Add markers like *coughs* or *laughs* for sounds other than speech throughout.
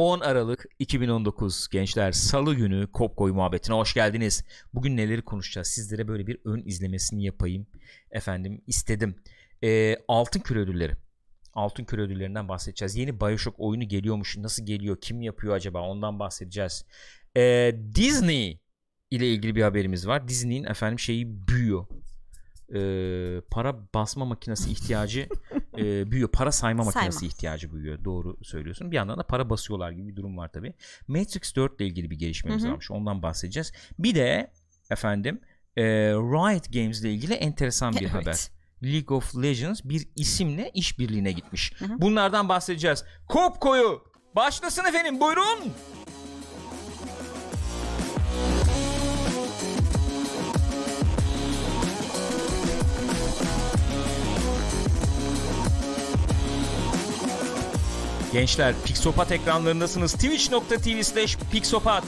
10 Aralık 2019 gençler salı günü Kopkoy muhabbetine hoş geldiniz. Bugün neleri konuşacağız sizlere böyle bir ön izlemesini yapayım efendim istedim. Ee, altın küre ödülleri. Altın küre ödüllerinden bahsedeceğiz. Yeni Bioshock oyunu geliyormuş. Nasıl geliyor? Kim yapıyor acaba? Ondan bahsedeceğiz. Ee, Disney ile ilgili bir haberimiz var. Disney'in efendim şeyi büyüyor. Ee, para basma makinesi ihtiyacı e, büyüyor. Para sayma makinesi sayma. ihtiyacı büyüyor. Doğru söylüyorsun. Bir yandan da para basıyorlar gibi bir durum var tabii. Matrix 4 ile ilgili bir gelişmemiz Hı-hı. varmış. Ondan bahsedeceğiz. Bir de efendim e, Riot Games ile ilgili enteresan bir *laughs* evet. haber. League of Legends bir isimle işbirliğine gitmiş. Hı hı. Bunlardan bahsedeceğiz. Kopko'yu başlasın efendim buyurun. Gençler Pixopat ekranlarındasınız. Twitch.tv slash Pixopat.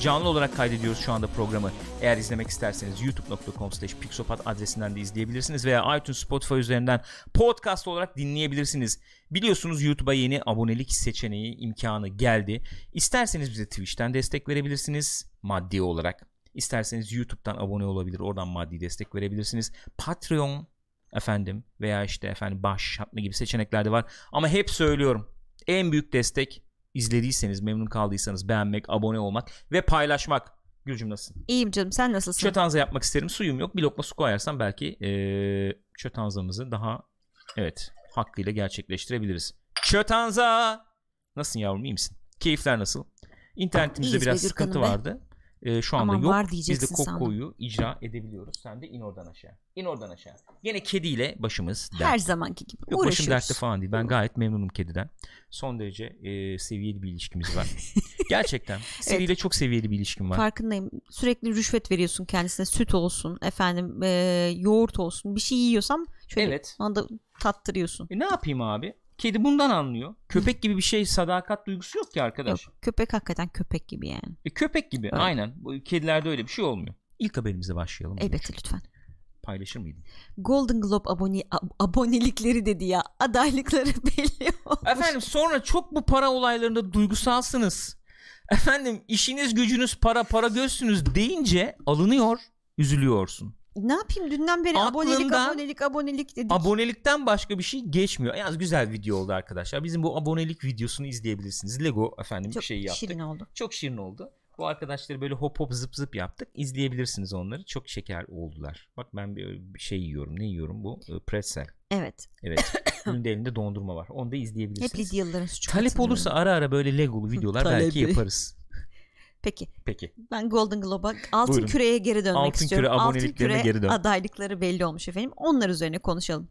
Canlı olarak kaydediyoruz şu anda programı. Eğer izlemek isterseniz youtube.com slash pixopat adresinden de izleyebilirsiniz veya iTunes Spotify üzerinden podcast olarak dinleyebilirsiniz. Biliyorsunuz YouTube'a yeni abonelik seçeneği imkanı geldi. İsterseniz bize Twitch'ten destek verebilirsiniz maddi olarak. İsterseniz YouTube'dan abone olabilir. Oradan maddi destek verebilirsiniz. Patreon efendim veya işte efendim bağış şartlı gibi seçenekler de var. Ama hep söylüyorum en büyük destek izlediyseniz, memnun kaldıysanız beğenmek, abone olmak ve paylaşmak. Gülcüm nasılsın? İyiyim canım sen nasılsın? Çötanza yapmak isterim. Suyum yok. Bir lokma su koyarsam belki ee, çötanzamızı daha evet hakkıyla gerçekleştirebiliriz. Çötanza! Nasılsın yavrum iyi misin? Keyifler nasıl? İnternetimizde İyiyiz biraz be Gürkan'ım sıkıntı be. vardı. E, şu anda Aman yok. Var Biz de Coco'yu icra edebiliyoruz. Sen de in oradan aşağı. İn oradan aşağı. Yine kediyle başımız dert. Her zamanki gibi yok, uğraşıyoruz. Başım dertte falan değil. Ben gayet memnunum kediden. Son derece e, seviyeli bir ilişkimiz var. *laughs* Gerçekten. Siri'yle evet. çok seviyeli bir ilişkim var. Farkındayım. Sürekli rüşvet veriyorsun kendisine. Süt olsun, efendim e, yoğurt olsun. Bir şey yiyorsam şöyle evet. ona da tattırıyorsun. E, ne yapayım abi? Kedi bundan anlıyor. Köpek gibi bir şey sadakat duygusu yok ki arkadaş. Yok, köpek hakikaten köpek gibi yani. E, köpek gibi evet. aynen. Kedilerde öyle bir şey olmuyor. İlk haberimize başlayalım. Elbette lütfen paylaşır mıydın? Golden Globe abone, ab, abonelikleri dedi ya. Adaylıkları *laughs* belli olmuş. Efendim sonra çok bu para olaylarında duygusalsınız. Efendim işiniz gücünüz para para gözsünüz deyince alınıyor, üzülüyorsun ne yapayım dünden beri Aklımdan, abonelik abonelik abonelik dedik. Abonelikten başka bir şey geçmiyor. Yalnız güzel video oldu arkadaşlar. Bizim bu abonelik videosunu izleyebilirsiniz. Lego efendim bir şey yaptık. Çok şirin oldu. Çok şirin oldu. Bu arkadaşları böyle hop hop zıp zıp yaptık. İzleyebilirsiniz onları. Çok şeker oldular. Bak ben bir şey yiyorum. Ne yiyorum bu? Ee, pretzel. Evet. Evet. Bunun *coughs* elinde dondurma var. Onu da izleyebilirsiniz. Hep Lidyalıların suçu. Talep olursa ara ara böyle Legolu *laughs* videolar belki yaparız. Peki. Peki. Ben Golden Globe'a Altın Buyurun. Küre'ye geri dönmek Altın istiyorum. Küre Altın Küre geri dön. adaylıkları belli olmuş efendim. Onlar üzerine konuşalım.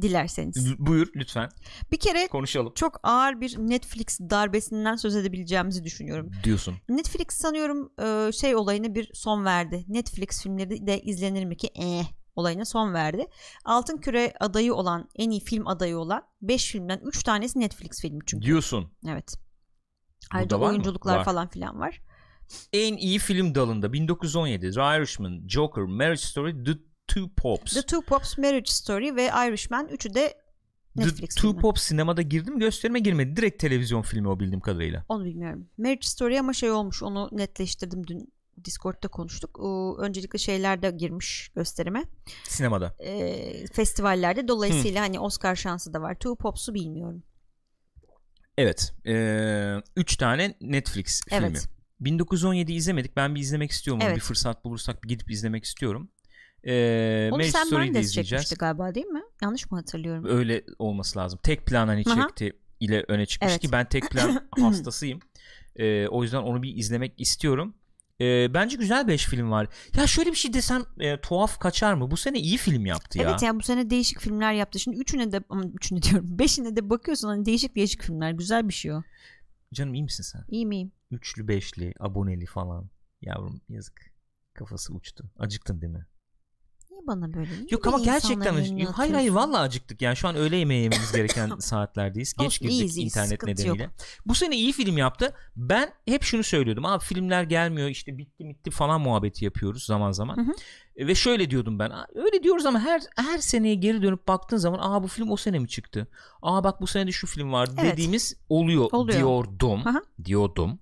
Dilerseniz. buyur lütfen. Bir kere konuşalım. Çok ağır bir Netflix darbesinden söz edebileceğimizi düşünüyorum. Diyorsun. Netflix sanıyorum e, şey olayına bir son verdi. Netflix filmleri de izlenir mi ki? Eh olayına son verdi. Altın Küre adayı olan, en iyi film adayı olan 5 filmden 3 tanesi Netflix filmi çünkü. Diyorsun. Evet. Ayrıca oyunculuklar var. falan filan var en iyi film dalında 1917 The Irishman, Joker, Marriage Story, The Two Pops. The Two Pops, Marriage Story ve Irishman üçü de Netflix The filmi. Two Pops sinemada girdi mi gösterime girmedi. Direkt televizyon filmi o bildiğim kadarıyla. Onu bilmiyorum. Marriage Story ama şey olmuş onu netleştirdim dün Discord'da konuştuk. öncelikle şeylerde girmiş gösterime. Sinemada. Ee, festivallerde. Dolayısıyla Hı. hani Oscar şansı da var. Two Pops'u bilmiyorum. Evet. e, üç tane Netflix filmi. Evet. 1917 izlemedik. Ben bir izlemek istiyorum. Evet. Bir fırsat bulursak bir gidip izlemek istiyorum. Ee, Onu Marriage Story'yi de galiba değil mi? Yanlış mı hatırlıyorum? Öyle olması lazım. Tek plan hani Aha. çekti ile öne çıkmış evet. ki ben tek plan *clears throat* hastasıyım. Ee, o yüzden onu bir izlemek istiyorum. E, bence güzel 5 film var. Ya şöyle bir şey desem e, tuhaf kaçar mı? Bu sene iyi film yaptı ya. Evet ya bu sene değişik filmler yaptı. Şimdi üçüne de üçüne diyorum. *laughs* Beşine de bakıyorsun hani değişik değişik filmler. Güzel bir şey o. Canım iyi misin sen? İyiyim iyiyim üçlü beşli aboneli falan. Yavrum yazık. Kafası uçtu. Acıktın değil mi? Niye bana böyle? Niye Yok ama gerçekten acıktık. Hayır hayır vallahi acıktık. Yani şu an öğle yemeği yememiz gereken *laughs* saatlerdeyiz. Geç Olsun, girdik iyiyiz, internet nedeniyle. Yok. Bu sene iyi film yaptı. Ben hep şunu söylüyordum. Abi filmler gelmiyor işte bitti bitti falan muhabbeti yapıyoruz zaman zaman. Hı hı. E, ve şöyle diyordum ben. Öyle diyoruz ama her her seneye geri dönüp baktığın zaman aa bu film o sene mi çıktı? Aa bak bu sene de şu film vardı evet. dediğimiz oluyor, oluyor. diyordum. Aha. Diyordum.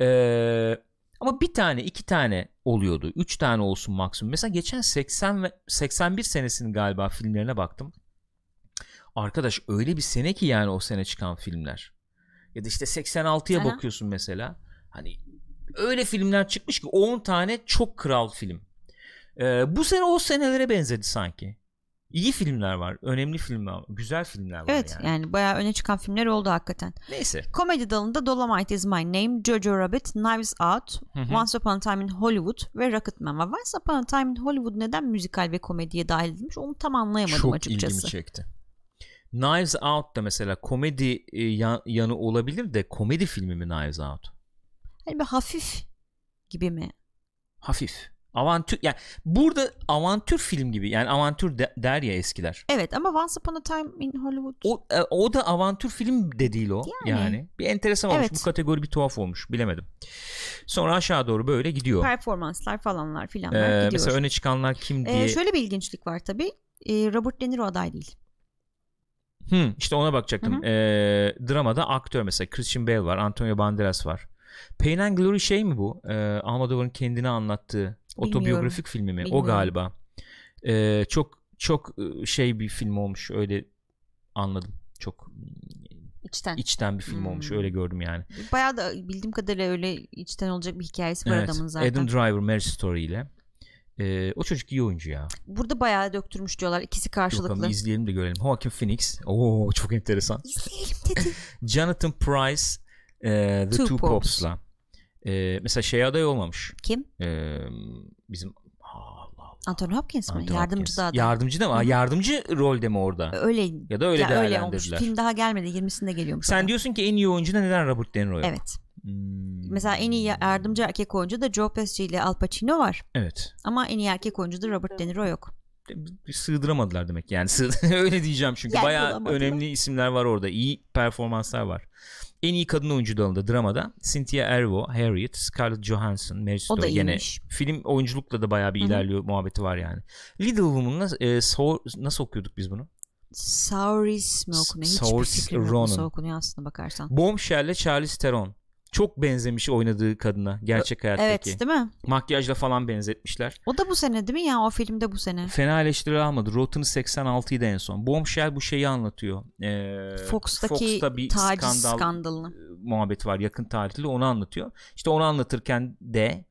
Ee, ama bir tane iki tane oluyordu. Üç tane olsun maksimum. Mesela geçen 80 ve 81 senesinin galiba filmlerine baktım. Arkadaş öyle bir sene ki yani o sene çıkan filmler. Ya da işte 86'ya bakıyorsun mesela. Hani öyle filmler çıkmış ki 10 tane çok kral film. Ee, bu sene o senelere benzedi sanki. İyi filmler var. Önemli filmler var. Güzel filmler var evet, yani. yani bayağı öne çıkan filmler oldu hakikaten. Neyse. Komedi dalında Dolomite is My Name, Jojo Rabbit, Knives Out, Hı-hı. Once Upon a Time in Hollywood ve Rocketman var. Once Upon a Time in Hollywood neden müzikal ve komediye dahil edilmiş onu tam anlayamadım Çok açıkçası. Çok ilgimi çekti. Knives Out da mesela komedi e, yanı olabilir de komedi filmi mi Knives Out? Hani bir hafif gibi mi? Hafif. Avantür yani burada avantür film gibi yani avantür de, der ya eskiler. Evet ama Once Upon a Time in Hollywood. O, e, o da avantür film de değil o yani. yani. Bir enteresan olmuş evet. bu kategori bir tuhaf olmuş bilemedim. Sonra aşağı doğru böyle gidiyor. Performanslar falanlar filanlar ee, gidiyor. Mesela öne çıkanlar kim ee, diye. Ee, şöyle bir ilginçlik var tabi. Ee, Robert De Niro aday değil. Hmm, işte ona bakacaktım. Hı hı. Ee, dramada aktör mesela Christian Bale var, Antonio Banderas var. Pain and Glory şey mi bu? Ee, Almodovar'ın kendini anlattığı Bilmiyorum. Otobiyografik filmi mi? Bilmiyorum. O galiba. Ee, çok çok ıı, şey bir film olmuş. Öyle anladım. Çok içten içten bir film hmm. olmuş. Öyle gördüm yani. Bayağı da bildiğim kadarıyla öyle içten olacak bir hikayesi var evet, adamın zaten. Adam Driver Marriage Story ile. Ee, o çocuk iyi oyuncu ya. Burada bayağı döktürmüş diyorlar. ikisi karşılıklı. Bakalım izleyelim de görelim. Joaquin Phoenix. Oo çok enteresan. İzleyelim dedi. *laughs* Jonathan Price e, The Two, Two Pops'la. Pops e, mesela şey aday olmamış. Kim? E, bizim Anthony Hopkins mi? Anthony yardımcı Hopkins. da adam. Yardımcı da mı? Hı. Yardımcı rolde mi orada? Öyle. Ya da öyle ya değerlendirdiler. Öyle olmuş. Film daha gelmedi. 20'sinde geliyormuş. Sen orada. diyorsun ki en iyi oyuncu da neden Robert De Niro? yok? Evet. Hmm. Mesela en iyi yardımcı erkek oyuncu da Joe Pesci ile Al Pacino var. Evet. Ama en iyi erkek oyuncu da Robert De Niro yok. Sığdıramadılar demek yani. *laughs* öyle diyeceğim çünkü yani bayağı önemli isimler var orada. İyi performanslar var. En iyi kadın oyuncu dalında dramada Cynthia Erivo, Harriet, Scarlett Johansson, Mary Stowe. O da Yine film oyunculukla da bayağı bir Hı-hı. ilerliyor muhabbeti var yani. Little Woman'la e, so- nasıl okuyorduk biz bunu? Sauris mi okunuyor? Hiçbir Sauris fikrim yok Ronan. nasıl okunuyor aslında bakarsan. Bombshell'le Charlize Theron çok benzemiş oynadığı kadına gerçek hayattaki. Evet değil mi? Makyajla falan benzetmişler. O da bu sene değil mi ya o filmde bu sene. Fena eleştiri almadı. Rotten 86'ydı en son. Bombshell bu şeyi anlatıyor. Ee, Fox'taki Fox'ta bir taciz skandal e, skandalını. muhabbet var yakın tarihli onu anlatıyor. İşte onu anlatırken de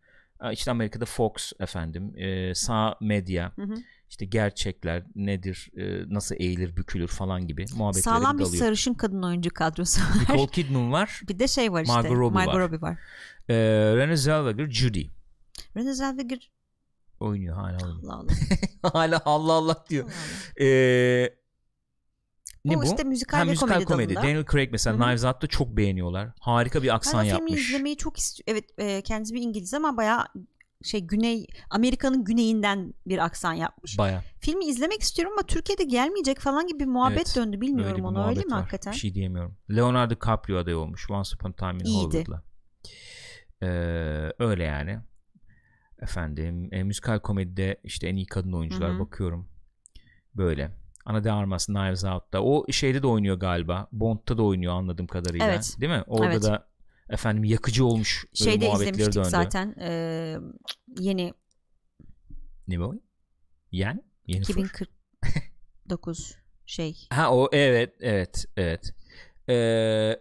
e, işte Amerika'da Fox efendim e, sağ medya hı hı işte gerçekler nedir, e, nasıl eğilir, bükülür falan gibi muhabbetlere Sağlam bir sarışın kadın oyuncu kadrosu var. Nicole Kidman var. *laughs* bir de şey var işte. Margot Robbie Margot var. Robbie var. Ee, Renée Zellweger, Judy. Renée Zellweger oynuyor hala Allah *laughs* Allah. hala Allah Allah diyor. Allah e, ne o bu? işte müzikal ha, ve müzikal komedi, komedi. Daniel Craig mesela Hı-hı. Knives Out'ta çok beğeniyorlar. Harika bir aksan yapmış. Ben filmi izlemeyi çok istiyorum. Evet e, kendisi bir İngiliz ama bayağı şey Güney Amerika'nın güneyinden bir aksan yapmış. Baya. Filmi izlemek istiyorum ama Türkiye'de gelmeyecek falan gibi bir muhabbet evet, döndü bilmiyorum öyle onu öyle mi var. hakikaten? Bir şey diyemiyorum. Leonardo DiCaprio aday olmuş Once Upon a Time in Hollywood'la. Ee, öyle yani. Efendim e, müzikal komedide işte en iyi kadın oyuncular Hı-hı. bakıyorum. Böyle. Ana de Armas Knives Out'ta. O şeyde de oynuyor galiba. Bond'ta da oynuyor anladığım kadarıyla. Evet. Değil mi? Orada evet. da efendim yakıcı olmuş Şeyde izlemiştik döndü. zaten e, yeni ne bu? Yani yeni 2049 *laughs* şey. Ha o evet evet evet. Ee,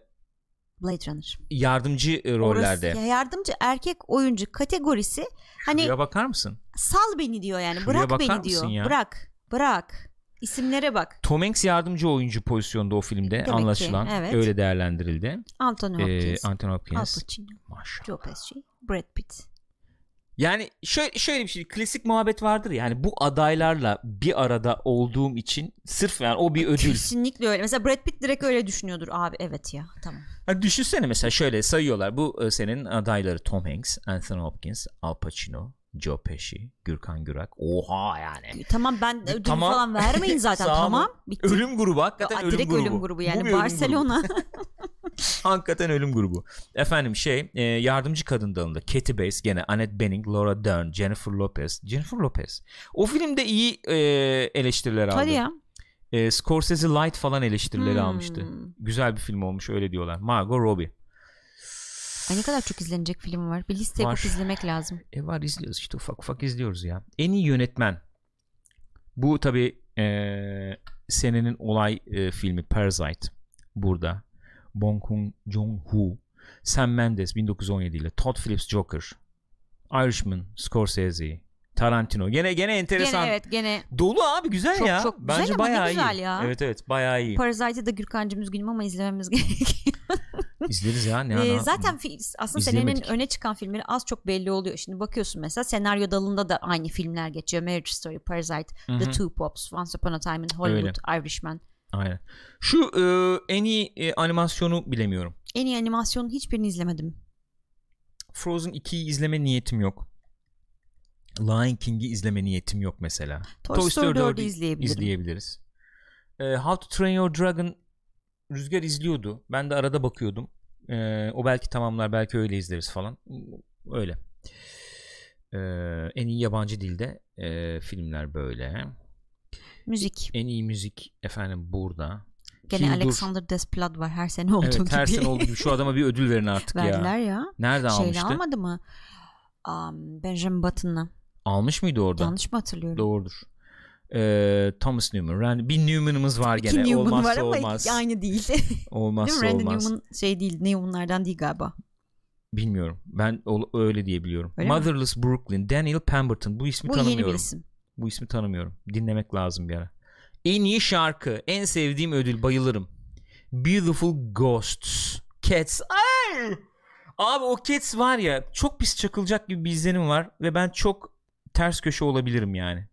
Blade Runner. Yardımcı e, rollerde. Orası, yardımcı erkek oyuncu kategorisi. Hani Şuraya bakar mısın? Sal beni diyor yani. Şuraya bırak beni diyor. Ya. Bırak. Bırak. İsimlere bak. Tom Hanks yardımcı oyuncu pozisyonda o filmde Demek anlaşılan. Ki, evet. Öyle değerlendirildi. Anthony ee, Hopkins. Ee, Anthony Hopkins. Al Pacino. Maşallah. Joe Pesci. Brad Pitt. Yani şöyle, şöyle bir şey klasik muhabbet vardır ya, yani bu adaylarla bir arada olduğum için sırf yani o bir ödül. Kesinlikle öyle. Mesela Brad Pitt direkt öyle düşünüyordur abi evet ya tamam. Yani düşünsene mesela şöyle sayıyorlar bu e, senin adayları Tom Hanks, Anthony Hopkins, Al Pacino, Joe Pesci, Gürkan Gürak. Oha yani. Tamam ben ödül tamam. falan vermeyin *laughs* zaten tamam. Bitti. Ölüm grubu hakikaten Yo, ölüm grubu. ölüm grubu yani Bu Barcelona. *laughs* hakikaten ölüm grubu. Efendim şey e, yardımcı kadın dalında Katy Bates gene Annette Bening, Laura Dern, Jennifer Lopez. Jennifer Lopez. O filmde iyi e, eleştiriler aldı. Hadi ya. E, Scorsese Light falan eleştirileri hmm. almıştı. Güzel bir film olmuş öyle diyorlar. Margot Robbie. Ay ne kadar çok izlenecek film var. Bir liste var. yapıp izlemek lazım. E var izliyoruz işte ufak ufak izliyoruz ya. En iyi yönetmen. Bu tabi e, senenin olay e, filmi Parasite burada. Bong Joon ho Sam Mendes 1917 ile Todd Phillips Joker, Irishman, Scorsese, Tarantino. Gene gene enteresan. Gene evet gene. Dolu abi güzel çok, ya. Çok güzel Bence ama bayağı güzel iyi. ya. Evet evet bayağı iyi. Parasite'ı da Gürkancığım üzgünüm ama izlememiz *laughs* gerekiyor. İzleriz ya. Ne e, zaten fi- aslında İzleyemedik. senenin öne çıkan filmleri az çok belli oluyor. Şimdi bakıyorsun mesela senaryo dalında da aynı filmler geçiyor. Marriage Story, Parasite, Hı-hı. The Two Pops, Once Upon a Time in Hollywood, Öyle. Irishman. Aynen. Şu e, en iyi e, animasyonu bilemiyorum. En iyi animasyonun hiçbirini izlemedim. Frozen 2'yi izleme niyetim yok. Lion King'i izleme niyetim yok mesela. Toy, Toy Story 4'ü izleyebilirim. izleyebiliriz. E, How to Train Your Dragon Rüzgar izliyordu. Ben de arada bakıyordum. Ee, o belki tamamlar belki öyle izleriz falan. Öyle. Ee, en iyi yabancı dilde e, filmler böyle. Müzik. En iyi müzik efendim burada. Gene Hildur. Alexander Desplat var her sene olduğu evet, gibi. her sene olduğu gibi. Şu adama bir ödül verin artık Verdiler ya. Verdiler ya. Nerede Şeyle almıştı? almadı mı? Um, Benjamin Button'la. Almış mıydı orada? Yanlış mı hatırlıyorum? Doğrudur e, Thomas Newman. Randy, bir Newman'ımız var gene. İki Newman olmazsa var ama olmaz. aynı değil. olmazsa *laughs* değil mi? Randy Newman şey değil Newman'lardan değil galiba. Bilmiyorum. Ben o, öyle diyebiliyorum. Öyle Motherless mi? Brooklyn. Daniel Pemberton. Bu ismi Bu tanımıyorum. Bu yeni bir isim. Bu ismi tanımıyorum. Dinlemek lazım bir ara. En iyi şarkı. En sevdiğim ödül. Bayılırım. Beautiful Ghosts. Cats. Ay! Abi o Cats var ya çok pis çakılacak gibi bir izlenim var ve ben çok ters köşe olabilirim yani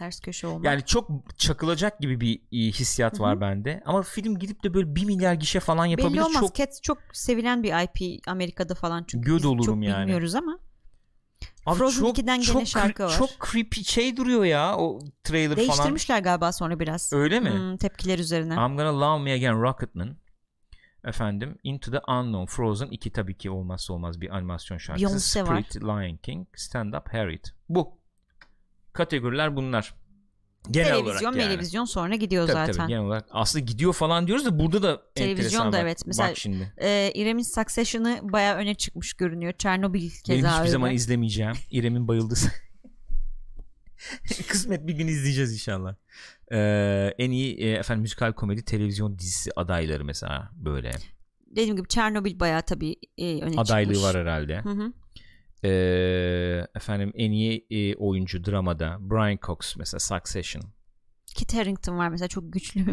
ters köşe olmak. Yani çok çakılacak gibi bir e, hissiyat Hı-hı. var bende. Ama film gidip de böyle 1 milyar gişe falan yapabilir. Belli olmaz. Çok... Cats çok sevilen bir IP Amerika'da falan çünkü Göd olurum çok yani. bilmiyoruz ama. Abi Frozen çok, 2'den çok, gene şarkı var. Çok creepy şey duruyor ya o trailer falan. Değiştirmişler galiba sonra biraz. Öyle mi? Hmm, tepkiler üzerine. I'm Gonna Love Me Again Rocketman. Efendim Into the Unknown Frozen 2 tabii ki olmazsa olmaz bir animasyon şarkısı. Beyonce Spirit, var. Lion King, Stand Up, Harriet. Bu kategoriler bunlar. Genel televizyon, olarak yani. televizyon sonra gidiyor tabii, zaten. Tabii genel olarak. Aslında gidiyor falan diyoruz da burada da televizyon da evet. Mesela bak şimdi. E, İrem'in Succession'ı baya öne çıkmış görünüyor. Çernobil keza Benim hiçbir öyle. zaman izlemeyeceğim. İrem'in bayıldığı *laughs* Kısmet bir gün izleyeceğiz inşallah. Ee, en iyi e, efendim müzikal komedi televizyon dizisi adayları mesela böyle. Dediğim gibi Çernobil bayağı tabii e, öne Adaylığı çıkmış. var herhalde. Hı hı e, efendim en iyi e, oyuncu dramada Brian Cox mesela Succession. Kit Harington var mesela çok güçlü.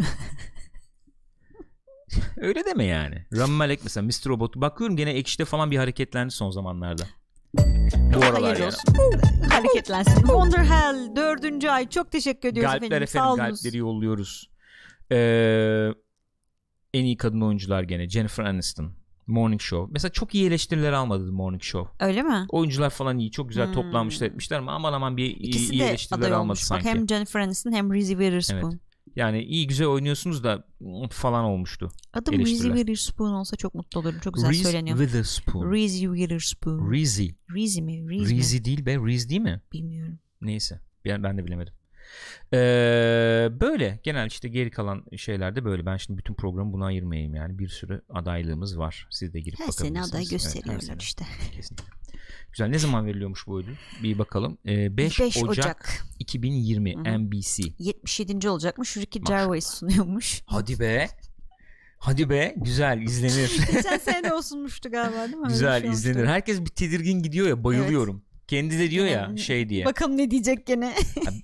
*laughs* Öyle deme yani. Ram Malek mesela Mr. Robot. Bakıyorum gene ekşide falan bir hareketlendi son zamanlarda. Bu aralar Hayır yani. Hareketlensin. Wonder Hell dördüncü ay. Çok teşekkür ediyoruz Galpler efendim. efendim galpleri yolluyoruz. Ee, en iyi kadın oyuncular gene Jennifer Aniston. Morning Show. Mesela çok iyi eleştiriler almadı Morning Show. Öyle mi? Oyuncular falan iyi. Çok güzel hmm. toplanmışlar şey etmişler ama aman aman bir İkisi iyi eleştiriler almadı olmuş. sanki. Bak, hem Jennifer Aniston hem Reese Witherspoon. Evet. Yani iyi güzel oynuyorsunuz da um, falan olmuştu. Adım Reese Witherspoon olsa çok mutlu olurum. Çok güzel Reese söyleniyor. Witherspoon. Reese Witherspoon. Reese. Reese mi? Reese, Reese mi? değil be. Reese değil mi? Bilmiyorum. Neyse. ben de bilemedim. Ee, böyle genel işte geri kalan şeylerde böyle. Ben şimdi bütün programı buna ayırmayayım yani. Bir sürü adaylığımız var. Siz de girip her bakabilirsiniz. Her sene aday gösteriyorlar evet, sene. işte. Kesinlikle. Güzel. Ne zaman veriliyormuş bu ödül? Bir bakalım. Ee, 5, 5 Ocak, Ocak 2020 Hı-hı. NBC. 77. olacakmış. Ricky Gervais sunuyormuş. Hadi be. Hadi be güzel izlenir. *laughs* Geçen sene olsunmuştu galiba değil mi? Güzel şey izlenir. Herkes bir tedirgin gidiyor ya bayılıyorum. Kendi de diyor ya şey diye. Bakalım ne diyecek gene.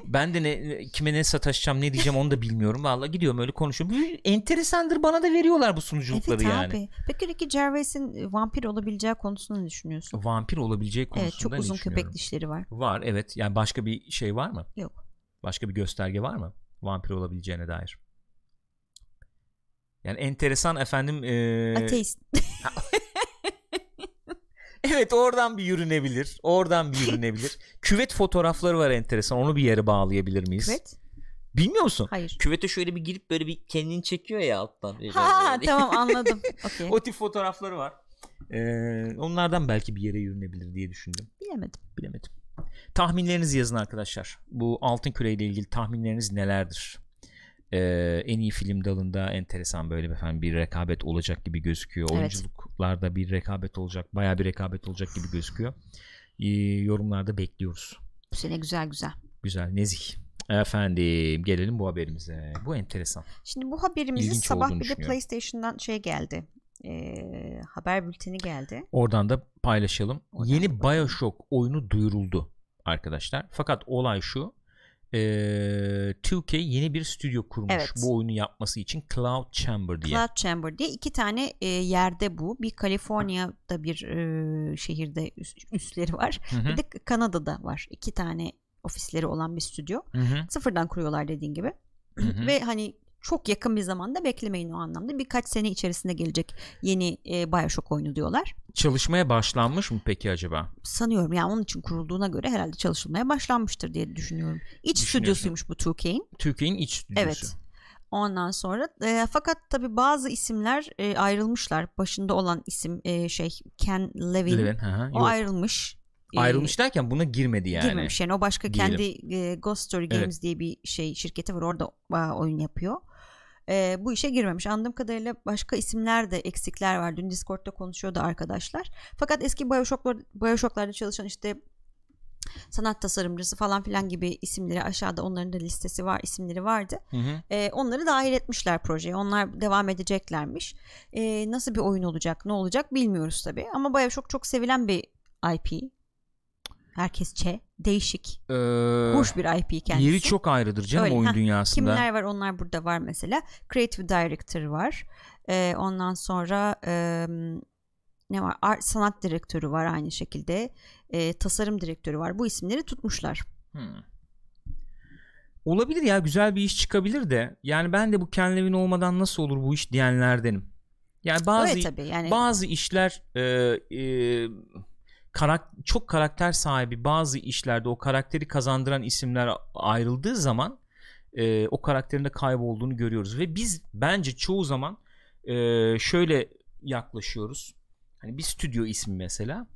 ben de ne, kime ne sataşacağım ne diyeceğim onu da bilmiyorum. Valla gidiyorum öyle konuşuyorum. enteresandır bana da veriyorlar bu sunuculukları evet, yani. Abi. Peki Ricky Gervais'in e, vampir olabileceği konusunda ne düşünüyorsun? Vampir olabileceği konusunda evet, çok uzun köpek dişleri var. Var evet. Yani başka bir şey var mı? Yok. Başka bir gösterge var mı? Vampir olabileceğine dair. Yani enteresan efendim. Ee... Ateist. Evet oradan bir yürünebilir. Oradan bir yürünebilir. *laughs* Küvet fotoğrafları var enteresan. Onu bir yere bağlayabilir miyiz? Evet. Bilmiyor musun? Hayır. Küvete şöyle bir girip böyle bir kendini çekiyor ya alttan. Ha tamam anladım. *laughs* Okay. o tip fotoğrafları var. Ee, onlardan belki bir yere yürünebilir diye düşündüm. Bilemedim. Bilemedim. Tahminlerinizi yazın arkadaşlar. Bu altın küreyle ilgili tahminleriniz nelerdir? e, en iyi film dalında enteresan böyle efendim bir rekabet olacak gibi gözüküyor. Evet. Oyunculuklarda bir rekabet olacak, baya bir rekabet olacak gibi gözüküyor. E, yorumlarda bekliyoruz. Bu sene güzel güzel. Güzel, nezih. Efendim gelelim bu haberimize. Bu enteresan. Şimdi bu haberimizi İlginç sabah bir de PlayStation'dan şey geldi. E, haber bülteni geldi. Oradan da paylaşalım. Oradan Yeni da Bioshock oyunu duyuruldu arkadaşlar. Fakat olay şu e, 2K yeni bir stüdyo kurmuş evet. bu oyunu yapması için Cloud Chamber diye. Cloud Chamber diye iki tane e, yerde bu. Bir Kaliforniya'da bir e, şehirde üstleri var. Hı-hı. Bir de Kanada'da var. İki tane ofisleri olan bir stüdyo. Hı-hı. Sıfırdan kuruyorlar dediğin gibi. Hı-hı. Ve hani çok yakın bir zamanda beklemeyin o anlamda. Birkaç sene içerisinde gelecek yeni e, Bioshock oyunu diyorlar. Çalışmaya başlanmış mı peki acaba? Sanıyorum yani onun için kurulduğuna göre herhalde çalışılmaya başlanmıştır diye düşünüyorum. İç stüdyosuymuş bu 2K'in. 2K'in iç stüdyosu. Evet. Ondan sonra e, fakat tabi bazı isimler e, ayrılmışlar. Başında olan isim e, şey Ken Levin. Levin ha, o yok. ayrılmış. E, ayrılmış derken buna girmedi yani. Girmemiş yani o başka Diyelim. kendi e, Ghost Story Games evet. diye bir şey şirketi var orada e, oyun yapıyor e, bu işe girmemiş. Anladığım kadarıyla başka isimler de eksikler var. Dün Discord'da konuşuyordu arkadaşlar. Fakat eski Bioshock'lar, Bioshock'larda çalışan işte sanat tasarımcısı falan filan gibi isimleri aşağıda onların da listesi var isimleri vardı. Hı hı. E, onları dahil etmişler projeye. Onlar devam edeceklermiş. E, nasıl bir oyun olacak ne olacak bilmiyoruz tabii. Ama Bioshock çok sevilen bir IP herkesçe Değişik. Ee, Hoş bir IP kendisi. Yeri çok ayrıdır canım Öyle. oyun Heh, dünyasında. Kimler var onlar burada var mesela. Creative Director var. Ee, ondan sonra e, ne var? Art, sanat direktörü var aynı şekilde. Ee, tasarım direktörü var. Bu isimleri tutmuşlar. Hmm. Olabilir ya güzel bir iş çıkabilir de. Yani ben de bu kendimin olmadan nasıl olur bu iş diyenlerdenim. Yani bazı tabii, yani... bazı işler e, e, karak çok karakter sahibi bazı işlerde o karakteri kazandıran isimler ayrıldığı zaman e, o karakterinde de kaybolduğunu görüyoruz ve biz bence çoğu zaman e, şöyle yaklaşıyoruz. Hani bir stüdyo ismi mesela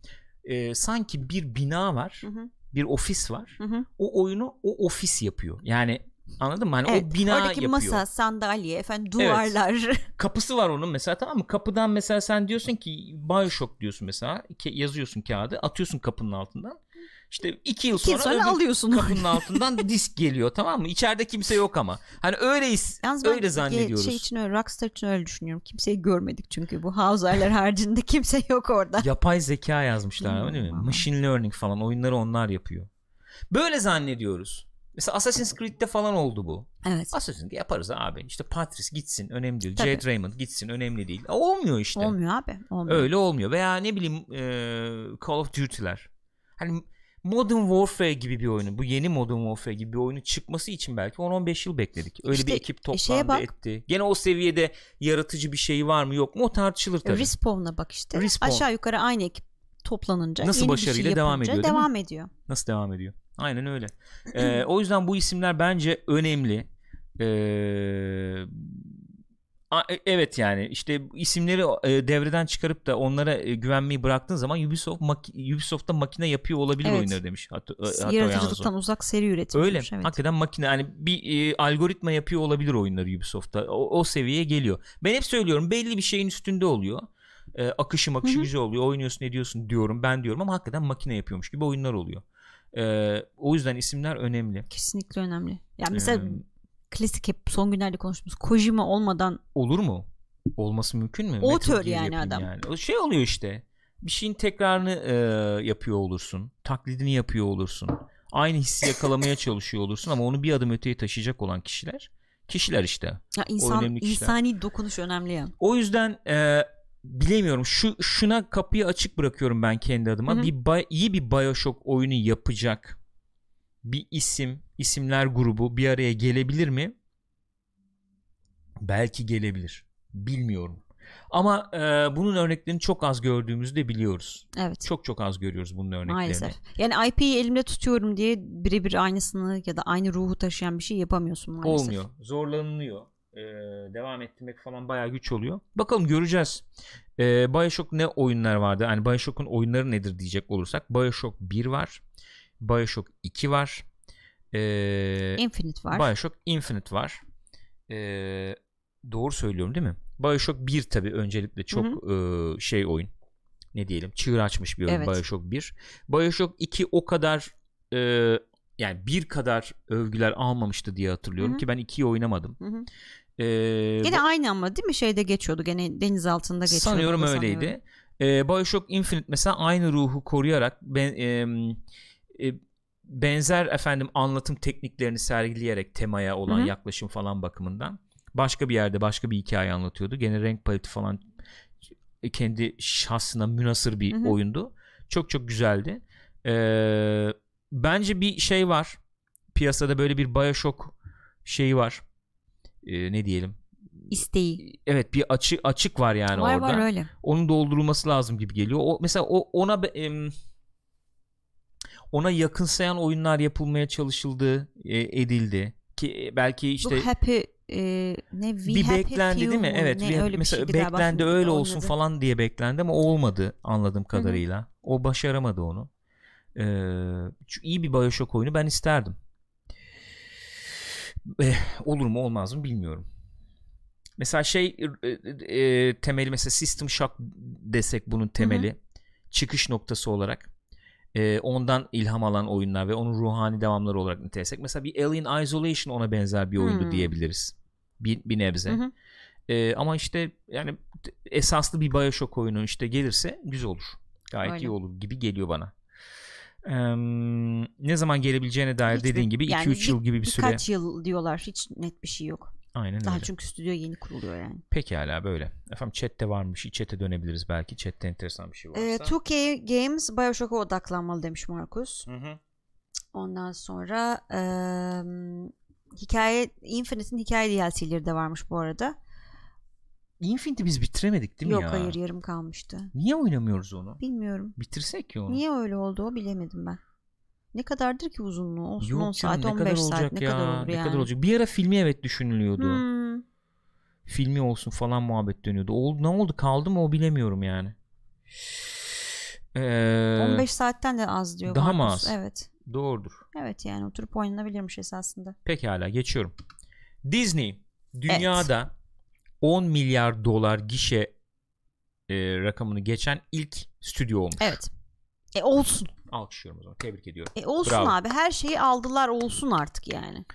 e, sanki bir bina var, hı hı. bir ofis var. Hı hı. O oyunu o ofis yapıyor. Yani Anladın mı? Hani evet, o bina oradaki yapıyor. masa, sandalye, efendim duvarlar. Evet. *laughs* Kapısı var onun mesela tamam mı? Kapıdan mesela sen diyorsun ki Bioshock diyorsun mesela. Yazıyorsun kağıdı atıyorsun kapının altından. İşte iki yıl iki sonra, sonra alıyorsun kapının *laughs* altından disk geliyor tamam mı? İçeride kimse yok ama. Hani öyleyiz. Yalnız ben öyle şey zannediyoruz. Şey için öyle, Rockstar için öyle düşünüyorum. Kimseyi görmedik çünkü bu Hauser'ler haricinde *laughs* kimse yok orada. Yapay zeka yazmışlar değil mi? Machine learning falan oyunları onlar yapıyor. Böyle zannediyoruz. Mesela Assassin's Creed'de falan oldu bu. Evet. Assassin'de yaparız abi. İşte Patrice gitsin önemli değil. Jade Raymond gitsin önemli değil. E, olmuyor işte. Olmuyor abi. Olmuyor. Öyle olmuyor. Veya ne bileyim e, Call of Duty'ler. Hani Modern Warfare gibi bir oyunu bu yeni Modern Warfare gibi bir oyunu çıkması için belki 10-15 yıl bekledik. Öyle işte, bir ekip toplandı bak. etti. Gene o seviyede yaratıcı bir şey var mı yok mu o tartışılır tabii. Respawn'a bak işte. Respawn. Aşağı yukarı aynı ekip toplanınca Nasıl yeni başarıyla bir şey devam ediyor devam ediyor. Nasıl devam ediyor? Aynen öyle. ee, o yüzden bu isimler bence önemli. Ee, e, evet yani işte isimleri e, devreden çıkarıp da onlara e, güvenmeyi bıraktığın zaman Ubisoft maki, Ubisoft'ta makine yapıyor olabilir evet. oyunları demiş. Hat, Yaratıcılıktan uzak seri üretim. Öyle. evet. Hakikaten makine yani bir e, algoritma yapıyor olabilir oyunları Ubisoft'ta. O, o seviyeye geliyor. Ben hep söylüyorum belli bir şeyin üstünde oluyor e, akışı makışı Hı-hı. güzel oluyor oynuyorsun ne diyorsun diyorum ben diyorum ama hakikaten makine yapıyormuş gibi oyunlar oluyor. Ee, o yüzden isimler önemli. Kesinlikle önemli. Yani mesela ee, klasik hep son günlerde konuştuğumuz Kojima olmadan olur mu? Olması mümkün mü? Otör yani adam. Yani. O şey oluyor işte. Bir şeyin tekrarını e, yapıyor olursun. Taklidini yapıyor olursun. Aynı hissi yakalamaya *laughs* çalışıyor olursun ama onu bir adım öteye taşıyacak olan kişiler kişiler işte. Ya insan, o kişiler. insani dokunuş önemli ya. O yüzden e, bilemiyorum. Şu şuna kapıyı açık bırakıyorum ben kendi adıma. Hı hı. Bir bay, iyi bir BioShock oyunu yapacak bir isim, isimler grubu bir araya gelebilir mi? Belki gelebilir. Bilmiyorum. Ama e, bunun örneklerini çok az gördüğümüzü de biliyoruz. Evet. Çok çok az görüyoruz bunun örneklerini. Maalesef. Yani IP'yi elimde tutuyorum diye birebir aynısını ya da aynı ruhu taşıyan bir şey yapamıyorsun maalesef. Olmuyor. Zorlanılıyor. E, devam ettirmek falan bayağı güç oluyor. Bakalım göreceğiz. E, Bioshock ne oyunlar vardı? Yani Bioshock'un oyunları nedir diyecek olursak. Bioshock 1 var. Bioshock 2 var. E, Infinite var. Bioshock Infinite var. E, doğru söylüyorum değil mi? Bioshock 1 tabii öncelikle çok hı hı. E, şey oyun. Ne diyelim? Çığır açmış bir oyun evet. Bioshock 1. Bioshock 2 o kadar e, yani bir kadar övgüler almamıştı diye hatırlıyorum Hı-hı. ki ben ikiyi oynamadım. Hı-hı. Ee, Gene aynı ama değil mi? Şeyde geçiyordu. Gene deniz altında geçiyordu. Sanıyorum öyleydi. Sanıyorum. Bioshock Infinite mesela aynı ruhu koruyarak ben, e, e, benzer efendim anlatım tekniklerini sergileyerek temaya olan Hı-hı. yaklaşım falan bakımından başka bir yerde başka bir hikaye anlatıyordu. Gene renk paleti falan e, kendi şahsına münasır bir Hı-hı. oyundu. Çok çok güzeldi. E, bence bir şey var. Piyasada böyle bir Bioshock şeyi var e, ne diyelim isteği. E, evet bir açık açık var yani var, orada. Var öyle. Onun doldurulması lazım gibi geliyor. O mesela o ona em, ona yakınsayan oyunlar yapılmaya çalışıldı, e, edildi ki e, belki işte Bu happy e, ne we bir happy beklendi değil mi? Evet. Ne, we, öyle mesela bir şey beklendi öyle olsun anladım. falan diye beklendi ama olmadı anladığım kadarıyla. Hı-hı. O başaramadı onu. Ee, iyi bir BioShock oyunu ben isterdim. E, olur mu olmaz mı bilmiyorum. Mesela şey e, e, temeli mesela System Shock desek bunun temeli. Hı hı. Çıkış noktası olarak. E, ondan ilham alan oyunlar ve onun ruhani devamları olarak nitelesek. Mesela bir Alien Isolation ona benzer bir oyundu hı. Hmm. diyebiliriz. Bir, bir nebze. E, ama işte yani esaslı bir Bioshock oyunu işte gelirse güzel olur. Gayet Öyle. iyi olur gibi geliyor bana e, ne zaman gelebileceğine dair hiç dediğin bir, gibi 2-3 yani yıl gibi bir süre. Birkaç yıl diyorlar hiç net bir şey yok. Aynen Daha öyle. çünkü stüdyo yeni kuruluyor yani. Peki hala böyle. Efendim chatte varmış. Chat'e dönebiliriz belki. Chat'te enteresan bir şey varsa. E, ee, 2K Games Bioshock'a odaklanmalı demiş Markus. Hı hı. Ondan sonra e, hikaye Infinite'in hikaye DLC'leri de varmış bu arada. Infinity biz bitiremedik değil mi Yok, ya? Yok hayır yarım kalmıştı. Niye oynamıyoruz onu? Bilmiyorum. Bitirsek ya onu. Niye öyle oldu o bilemedim ben. Ne kadardır ki uzunluğu? Olsun Yok 10 saat canım, 15 saat ne ya, kadar olur ne yani. Ne kadar olacak? Bir ara filmi evet düşünülüyordu. Hmm. Filmi olsun falan muhabbet dönüyordu. Oldu, ne oldu kaldı mı o bilemiyorum yani. Ee, 15 saatten de az diyor. Daha mı az? Evet. Doğrudur. Evet yani oturup oynanabilirmiş esasında. Pekala geçiyorum. Disney dünyada evet 10 milyar dolar gişe e, rakamını geçen ilk stüdyo olmuş. Evet. E olsun. Alkışlıyorum o zaman. Tebrik ediyorum. E olsun Bravo. abi. Her şeyi aldılar olsun artık yani.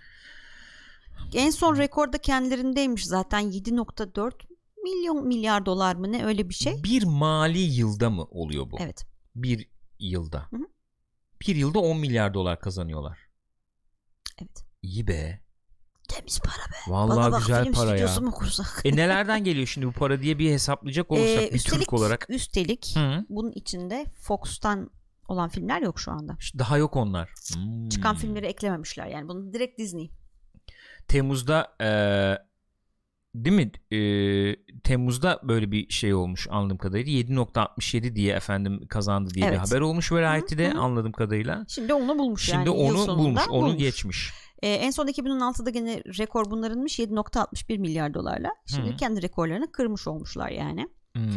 En son rekorda kendilerindeymiş zaten 7.4 milyon milyar dolar mı ne öyle bir şey. Bir mali yılda mı oluyor bu? Evet. Bir yılda. Hı hı. Bir yılda 10 milyar dolar kazanıyorlar. Evet. İyi be. Temiz para be. Vallahi bak, güzel film para ya. mu kursak? E nelerden geliyor şimdi bu para diye bir hesaplayacak ee, olursak Ee, bir üstelik, Türk olarak. Üstelik Hı. bunun içinde Fox'tan olan filmler yok şu anda. Daha yok onlar. Hmm. Çıkan filmleri eklememişler yani bunu direkt Disney. Temmuz'da e, değil mi? E, Temmuz'da böyle bir şey olmuş anladığım kadarıyla. 7.67 diye efendim kazandı diye bir haber olmuş velayette anladığım kadarıyla. Şimdi onu bulmuş Şimdi yani yıl onu sonunda bulmuş, onu geçmiş. E, en son 2016'da gene rekor bunlarınmış 7.61 milyar dolarla. Şimdi hmm. kendi rekorlarını kırmış olmuşlar yani. Hmm.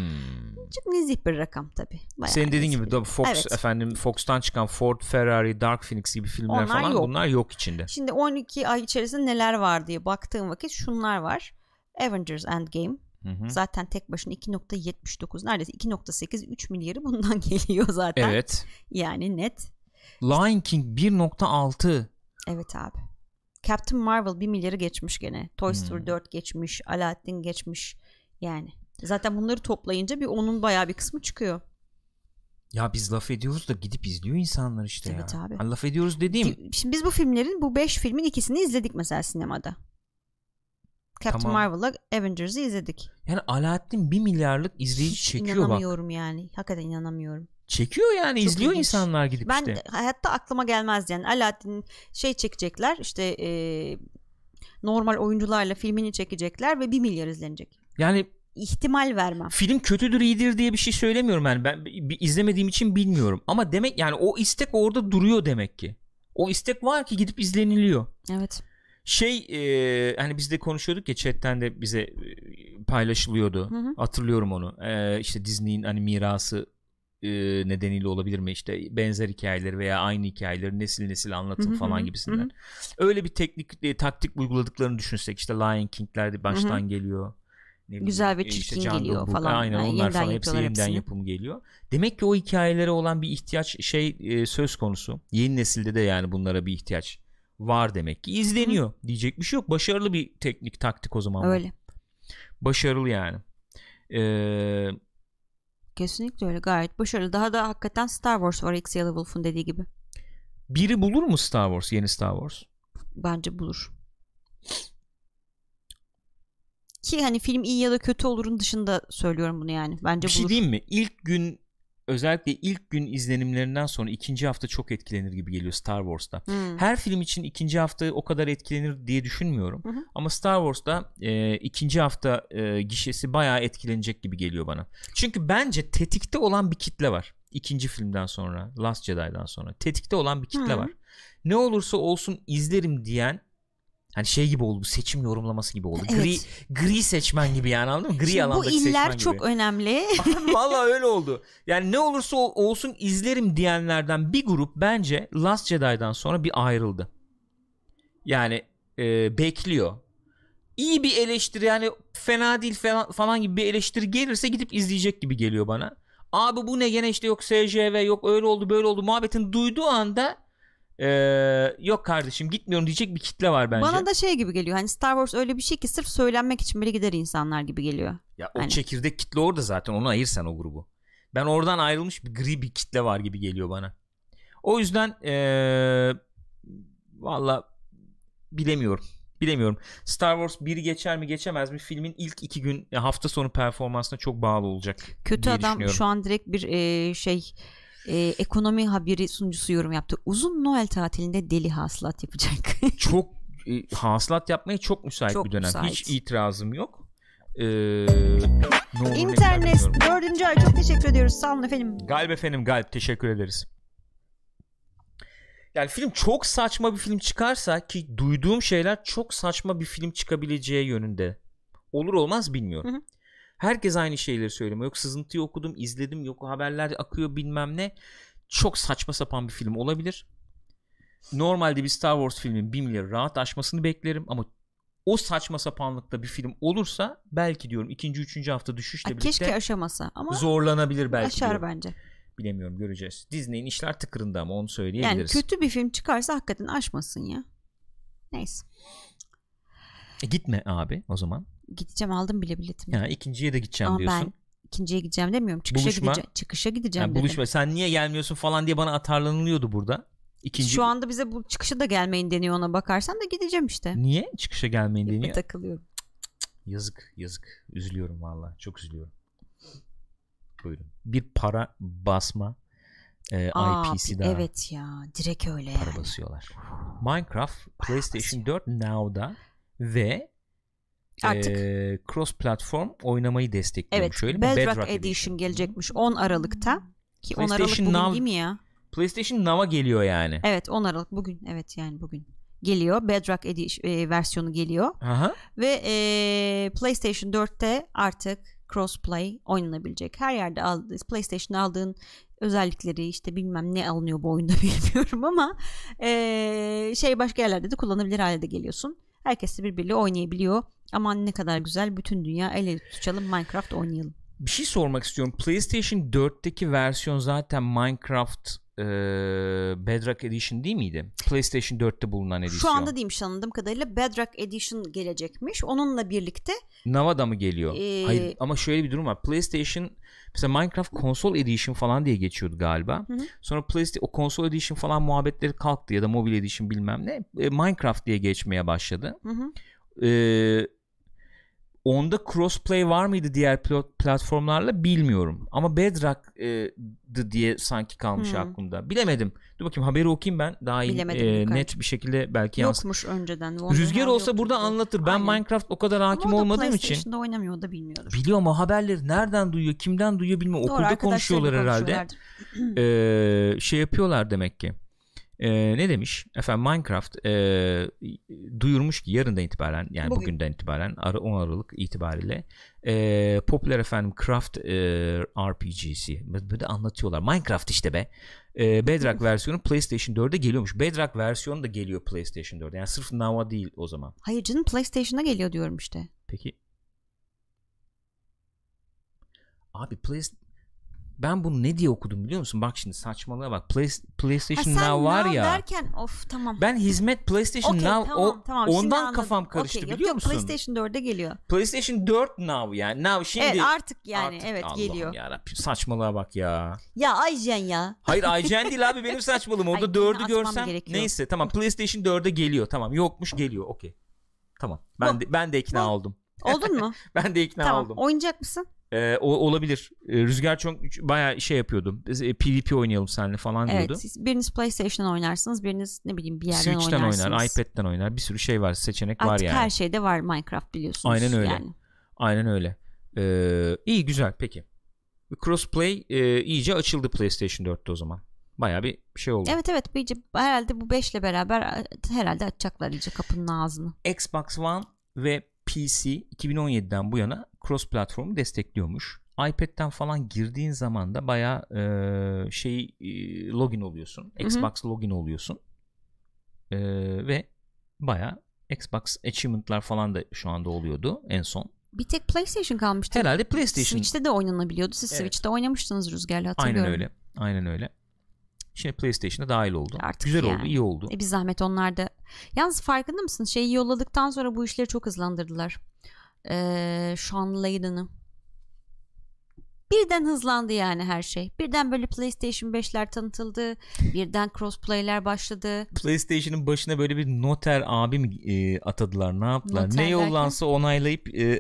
Çok nezih bir rakam tabi. Senin dediğin gibi bir. Fox evet. efendim Fox'tan çıkan Ford, Ferrari, Dark Phoenix gibi filmler onlar falan yok. bunlar yok içinde. Şimdi 12 ay içerisinde neler var diye baktığım vakit şunlar var. Avengers Endgame, Hı-hı. Zaten tek başına 2.79 neredeyse 2.8 3 milyarı bundan *laughs* geliyor zaten. Evet. Yani net. Lion King 1.6. Evet abi. Captain Marvel 1 milyarı geçmiş gene. Toy hmm. Story hmm. 4 geçmiş. Aladdin geçmiş. Yani. Zaten bunları toplayınca bir onun bayağı bir kısmı çıkıyor. Ya biz laf ediyoruz da gidip izliyor insanlar işte Tabii ya. Tabii. Hani laf ediyoruz dediğim. Şimdi biz bu filmlerin bu 5 filmin ikisini izledik mesela sinemada. Captain tamam. Marvel'la Avengers'ı izledik. Yani Aladdin 1 milyarlık izleyici Hiç çekiyor inanamıyorum bak. İnanamıyorum yani. Hakikaten inanamıyorum çekiyor yani Çok izliyor ilginç. insanlar gidip ben işte. Ben hayatta aklıma gelmez yani Aladdin şey çekecekler işte e, normal oyuncularla filmini çekecekler ve bir milyar izlenecek. Yani ihtimal vermem. Film kötüdür iyidir diye bir şey söylemiyorum yani ben izlemediğim için bilmiyorum ama demek yani o istek orada duruyor demek ki. O istek var ki gidip izleniliyor. Evet. Şey e, hani biz de konuşuyorduk ya chatten de bize e, paylaşılıyordu. Hı hı. Hatırlıyorum onu. E, işte Disney'in hani mirası e, nedeniyle olabilir mi? işte benzer hikayeleri veya aynı hikayeleri nesil nesil anlatım Hı-hı. falan gibisinden. Hı-hı. Öyle bir teknik e, taktik uyguladıklarını düşünsek işte Lion King'lerde baştan Hı-hı. geliyor. Ne Güzel bileyim, ve e, çirkin işte geliyor Book. falan. Aynen yani onlar falan hepsi yeniden hepsini. yapım geliyor. Demek ki o hikayelere olan bir ihtiyaç şey e, söz konusu. Yeni nesilde de yani bunlara bir ihtiyaç var demek ki. izleniyor Hı-hı. diyecek bir şey yok. Başarılı bir teknik taktik o zaman. Öyle. Başarılı yani. Eee Kesinlikle öyle gayet başarılı. Daha da hakikaten Star Wars var X Yellow Wolf'un dediği gibi. Biri bulur mu Star Wars yeni Star Wars? Bence bulur. Ki hani film iyi ya da kötü olurun dışında söylüyorum bunu yani. Bence bir şey bulur. şey diyeyim mi? İlk gün özellikle ilk gün izlenimlerinden sonra ikinci hafta çok etkilenir gibi geliyor Star Wars'ta. Hmm. Her film için ikinci hafta o kadar etkilenir diye düşünmüyorum. Hı hı. Ama Star Wars'ta e, ikinci hafta e, gişesi bayağı etkilenecek gibi geliyor bana. Çünkü bence tetikte olan bir kitle var. İkinci filmden sonra Last Jedi'dan sonra tetikte olan bir kitle hı. var. Ne olursa olsun izlerim diyen Hani şey gibi oldu bu seçim yorumlaması gibi oldu. Evet. Gri gri seçmen gibi yani anladın mı? Gri Şimdi alandaki seçmen gibi. Bu iller çok önemli. *laughs* Valla öyle oldu. Yani ne olursa olsun izlerim diyenlerden bir grup bence Last Jedi'dan sonra bir ayrıldı. Yani e, bekliyor. İyi bir eleştiri yani fena değil falan, falan gibi bir eleştiri gelirse gidip izleyecek gibi geliyor bana. Abi bu ne gene işte yok SJV yok öyle oldu böyle oldu muhabbetin duyduğu anda e, yok kardeşim gitmiyorum diyecek bir kitle var bence. Bana da şey gibi geliyor hani Star Wars öyle bir şey ki sırf söylenmek için bile gider insanlar gibi geliyor. Ya o hani. çekirdek kitle orada zaten onu ayırsan o grubu. Ben oradan ayrılmış bir gri bir kitle var gibi geliyor bana. O yüzden ee, valla bilemiyorum. Bilemiyorum. Star Wars 1 geçer mi geçemez mi? Filmin ilk iki gün hafta sonu performansına çok bağlı olacak. Kötü adam şu an direkt bir ee, şey e, ekonomi haberi sunucusu yorum yaptı. Uzun Noel tatilinde deli hasılat yapacak. *laughs* çok e, hasılat yapmaya çok müsait çok bir dönem. Müsait. Hiç itirazım yok. Ee, İnternet dördüncü ay çok teşekkür ediyoruz. Sağ olun efendim. Galip efendim galip teşekkür ederiz. Yani film çok saçma bir film çıkarsa ki duyduğum şeyler çok saçma bir film çıkabileceği yönünde. Olur olmaz bilmiyorum. Hı hı. Herkes aynı şeyleri söylüyor. Yok sızıntıyı okudum, izledim, yok haberler akıyor bilmem ne. Çok saçma sapan bir film olabilir. Normalde bir Star Wars filmin 1 milyarı rahat aşmasını beklerim ama o saçma sapanlıkta bir film olursa belki diyorum ikinci üçüncü hafta düşüşle Ay, birlikte keşke aşamasa ama zorlanabilir belki aşar diyorum. bence bilemiyorum göreceğiz Disney'in işler tıkırında ama onu söyleyebiliriz yani kötü bir film çıkarsa hakikaten aşmasın ya neyse e gitme abi o zaman Gideceğim aldım bile biletimi. Ya ikinciye de gideceğim Ama diyorsun. Ben ikinciye gideceğim demiyorum. Çıkışa buluşma. gideceğim. Çıkışa gideceğim yani buluşma. Sen niye gelmiyorsun falan diye bana atarlanılıyordu burada. İkinci... Şu anda bize bu çıkışa da gelmeyin deniyor ona bakarsan da gideceğim işte. Niye çıkışa gelmeyin deniyor? Bir takılıyorum. Yazık yazık. Üzülüyorum valla. Çok üzülüyorum. Buyurun. Bir para basma e, Aa, IP'si daha. Evet ya direkt öyle para yani. basıyorlar. Minecraft PlayStation 4 Now'da ve Artık e, cross platform oynamayı destekliyor. Evet. Şöyle Bedrock, Bedrock Edition, Edition gelecekmiş 10 Aralık'ta. Ki 10 Aralık bugün Now, değil mi ya? PlayStation Now'a geliyor yani. Evet 10 Aralık bugün. Evet yani bugün geliyor. Bedrock Edition e, versiyonu geliyor. Aha. Ve e, PlayStation 4'te artık crossplay oynanabilecek. Her yerde aldı, PlayStation aldığın özellikleri işte bilmem ne alınıyor bu oyunda *laughs* bilmiyorum ama e, şey başka yerlerde de kullanabilir hale de geliyorsun. Herkes de birbiriyle oynayabiliyor Aman ne kadar güzel bütün dünya el ele tutuşalım Minecraft oynayalım. Bir şey sormak istiyorum. PlayStation 4'teki versiyon zaten Minecraft e, Bedrock Edition değil miydi? PlayStation 4'te bulunan edisyon. Şu anda değilmiş anladığım kadarıyla Bedrock Edition gelecekmiş. Onunla birlikte Nava'da mı geliyor? Ee... Hayır ama şöyle bir durum var. PlayStation mesela Minecraft Console Edition falan diye geçiyordu galiba. Hı hı. Sonra PlayStation o Console Edition falan muhabbetleri kalktı ya da Mobile Edition bilmem ne. E, Minecraft diye geçmeye başladı. Hı hı. E, Onda crossplay var mıydı diğer platformlarla bilmiyorum. Ama Bedrock'dı e, diye sanki kalmış hmm. aklımda. Bilemedim. Dur bakayım haberi okayım ben. Daha iyi e, net bir şekilde belki yansıtır. Yokmuş önceden. Wonder Rüzgar olsa yoktu. burada anlatır. Ben Aynen. Minecraft o kadar hakim ama olmadığım için. Ama oynamıyor da bilmiyordur. Biliyor ama haberleri nereden duyuyor, kimden duyuyor bilmiyorum. Okulda konuşuyorlar herhalde. ee, şey yapıyorlar demek ki e, ne demiş efendim Minecraft e, duyurmuş ki yarından itibaren yani Bugün. bugünden itibaren 10 Aralık itibariyle e, popüler efendim Craft e, RPG'si böyle anlatıyorlar Minecraft işte be e, Bedrock versiyonu PlayStation 4'e geliyormuş Bedrock versiyonu da geliyor PlayStation 4'e yani sırf Nava değil o zaman hayır canım PlayStation'a geliyor diyorum işte peki abi PlayStation ben bunu ne diye okudum biliyor musun? Bak şimdi saçmalığa bak. Play, PlayStation ha, Now var ya. derken of tamam. Ben hizmet PlayStation okay, Now tamam, o, tamam, ondan anladım. kafam karıştı okay, biliyor yok, yok, musun? PlayStation 4'e geliyor. PlayStation 4 Now yani. Now şimdi. Evet artık yani artık, evet Allah'ım geliyor. Yarabbim saçmalığa bak ya. Ya Ayjen ya. Hayır Ayjen *laughs* değil abi benim saçmalığım. Orada 4'ü görsem neyse tamam PlayStation 4'e geliyor tamam yokmuş geliyor okey. Tamam ben bu, de, ben de ikna bu. oldum. Oldun mu? *laughs* ben de ikna tamam. oldum. Oynayacak mısın? E, o, olabilir. E, Rüzgar çok bayağı şey yapıyordu. E, PvP oynayalım seninle falan diyordu. Evet. Siz biriniz PlayStation'dan oynarsınız. Biriniz ne bileyim bir yerden oynarsınız. Switch'ten oynar, iPad'den oynar. Bir sürü şey var, seçenek Artık var yani. Artık her şeyde var Minecraft biliyorsunuz. Aynen öyle. Yani. Aynen öyle. Ee, iyi güzel peki. Crossplay e, iyice açıldı PlayStation 4'te o zaman. Baya bir şey oldu. Evet evet iyice herhalde bu 5 ile beraber herhalde açacaklar iyice kapının ağzını. Xbox One ve PC 2017'den bu yana cross platform destekliyormuş. iPad'den falan girdiğin zaman da baya e, şey e, login oluyorsun. Xbox Hı-hı. login oluyorsun. E, ve baya Xbox achievement'lar falan da şu anda oluyordu en son. Bir tek PlayStation kalmıştı. Herhalde PlayStation. Switch'te de oynanabiliyordu. Siz evet. Switch'te oynamıştınız Rüzgarlı hatırlıyorum. Aynen öyle. Aynen öyle. Şimdi PlayStation'a dahil oldu. Artık Güzel yani. oldu, iyi oldu. E bir zahmet onlar da. Yalnız farkında mısın? Şeyi yolladıktan sonra bu işleri çok hızlandırdılar. Ee, Sean Layden'ı. Birden hızlandı yani her şey. Birden böyle PlayStation 5'ler tanıtıldı. Birden crossplay'ler başladı. PlayStation'ın başına böyle bir noter abi mi e, atadılar? Ne yaptılar? Noter ne yollansa derken... onaylayıp e...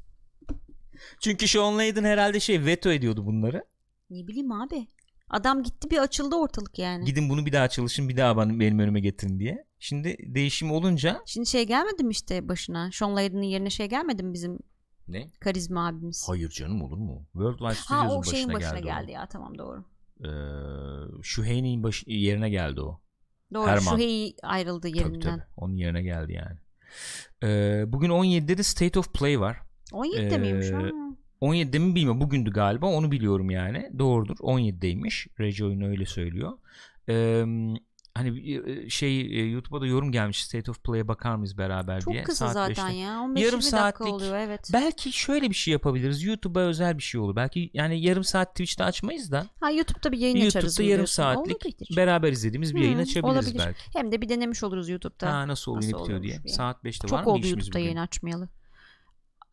*laughs* Çünkü Sean Layden herhalde şey veto ediyordu bunları. Ne bileyim abi. Adam gitti bir açıldı ortalık yani. Gidin bunu bir daha çalışın bir daha benim önüme getirin diye. Şimdi değişim olunca. Şimdi şey gelmedi mi işte başına? Sean Layden'ın yerine şey gelmedi mi bizim ne? Karizma abimiz. Hayır canım olur mu? Worldwide Studios'un ha, o şeyin başına, başına geldi, geldi ya tamam doğru. Ee, şu Haney'in baş yerine geldi o. Doğru Herman. şu Haney ayrıldı yerinden. Tabii, tabii. Onun yerine geldi yani. Ee, bugün 17'de de State of Play var. 17'de ee, miymiş? Ha? 17'de mi bilmiyorum. Bugündü galiba. Onu biliyorum yani. Doğrudur. 17'deymiş. Regi oyunu öyle söylüyor. Ee, hani e, e, şey e, YouTube'a da yorum gelmiş State of Play'e bakar mıyız beraber Çok diye. Çok kısa Saat zaten beşte. ya. 15 yarım saatlik, dakika oluyor evet. Belki şöyle bir şey yapabiliriz. YouTube'a özel bir şey olur. Belki yani yarım saat Twitch'te açmayız da. Ha YouTube'da bir yayın YouTube'da açarız. YouTube'da yarım saatlik beraber izlediğimiz bir hmm, yayın açabiliriz olabilir. belki. Hem de bir denemiş oluruz YouTube'da. Ha nasıl oluyor nasıl bitiyor diye. diye. Saat 5'te Çok var mı işimiz Çok oldu YouTube'da yayın açmayalı.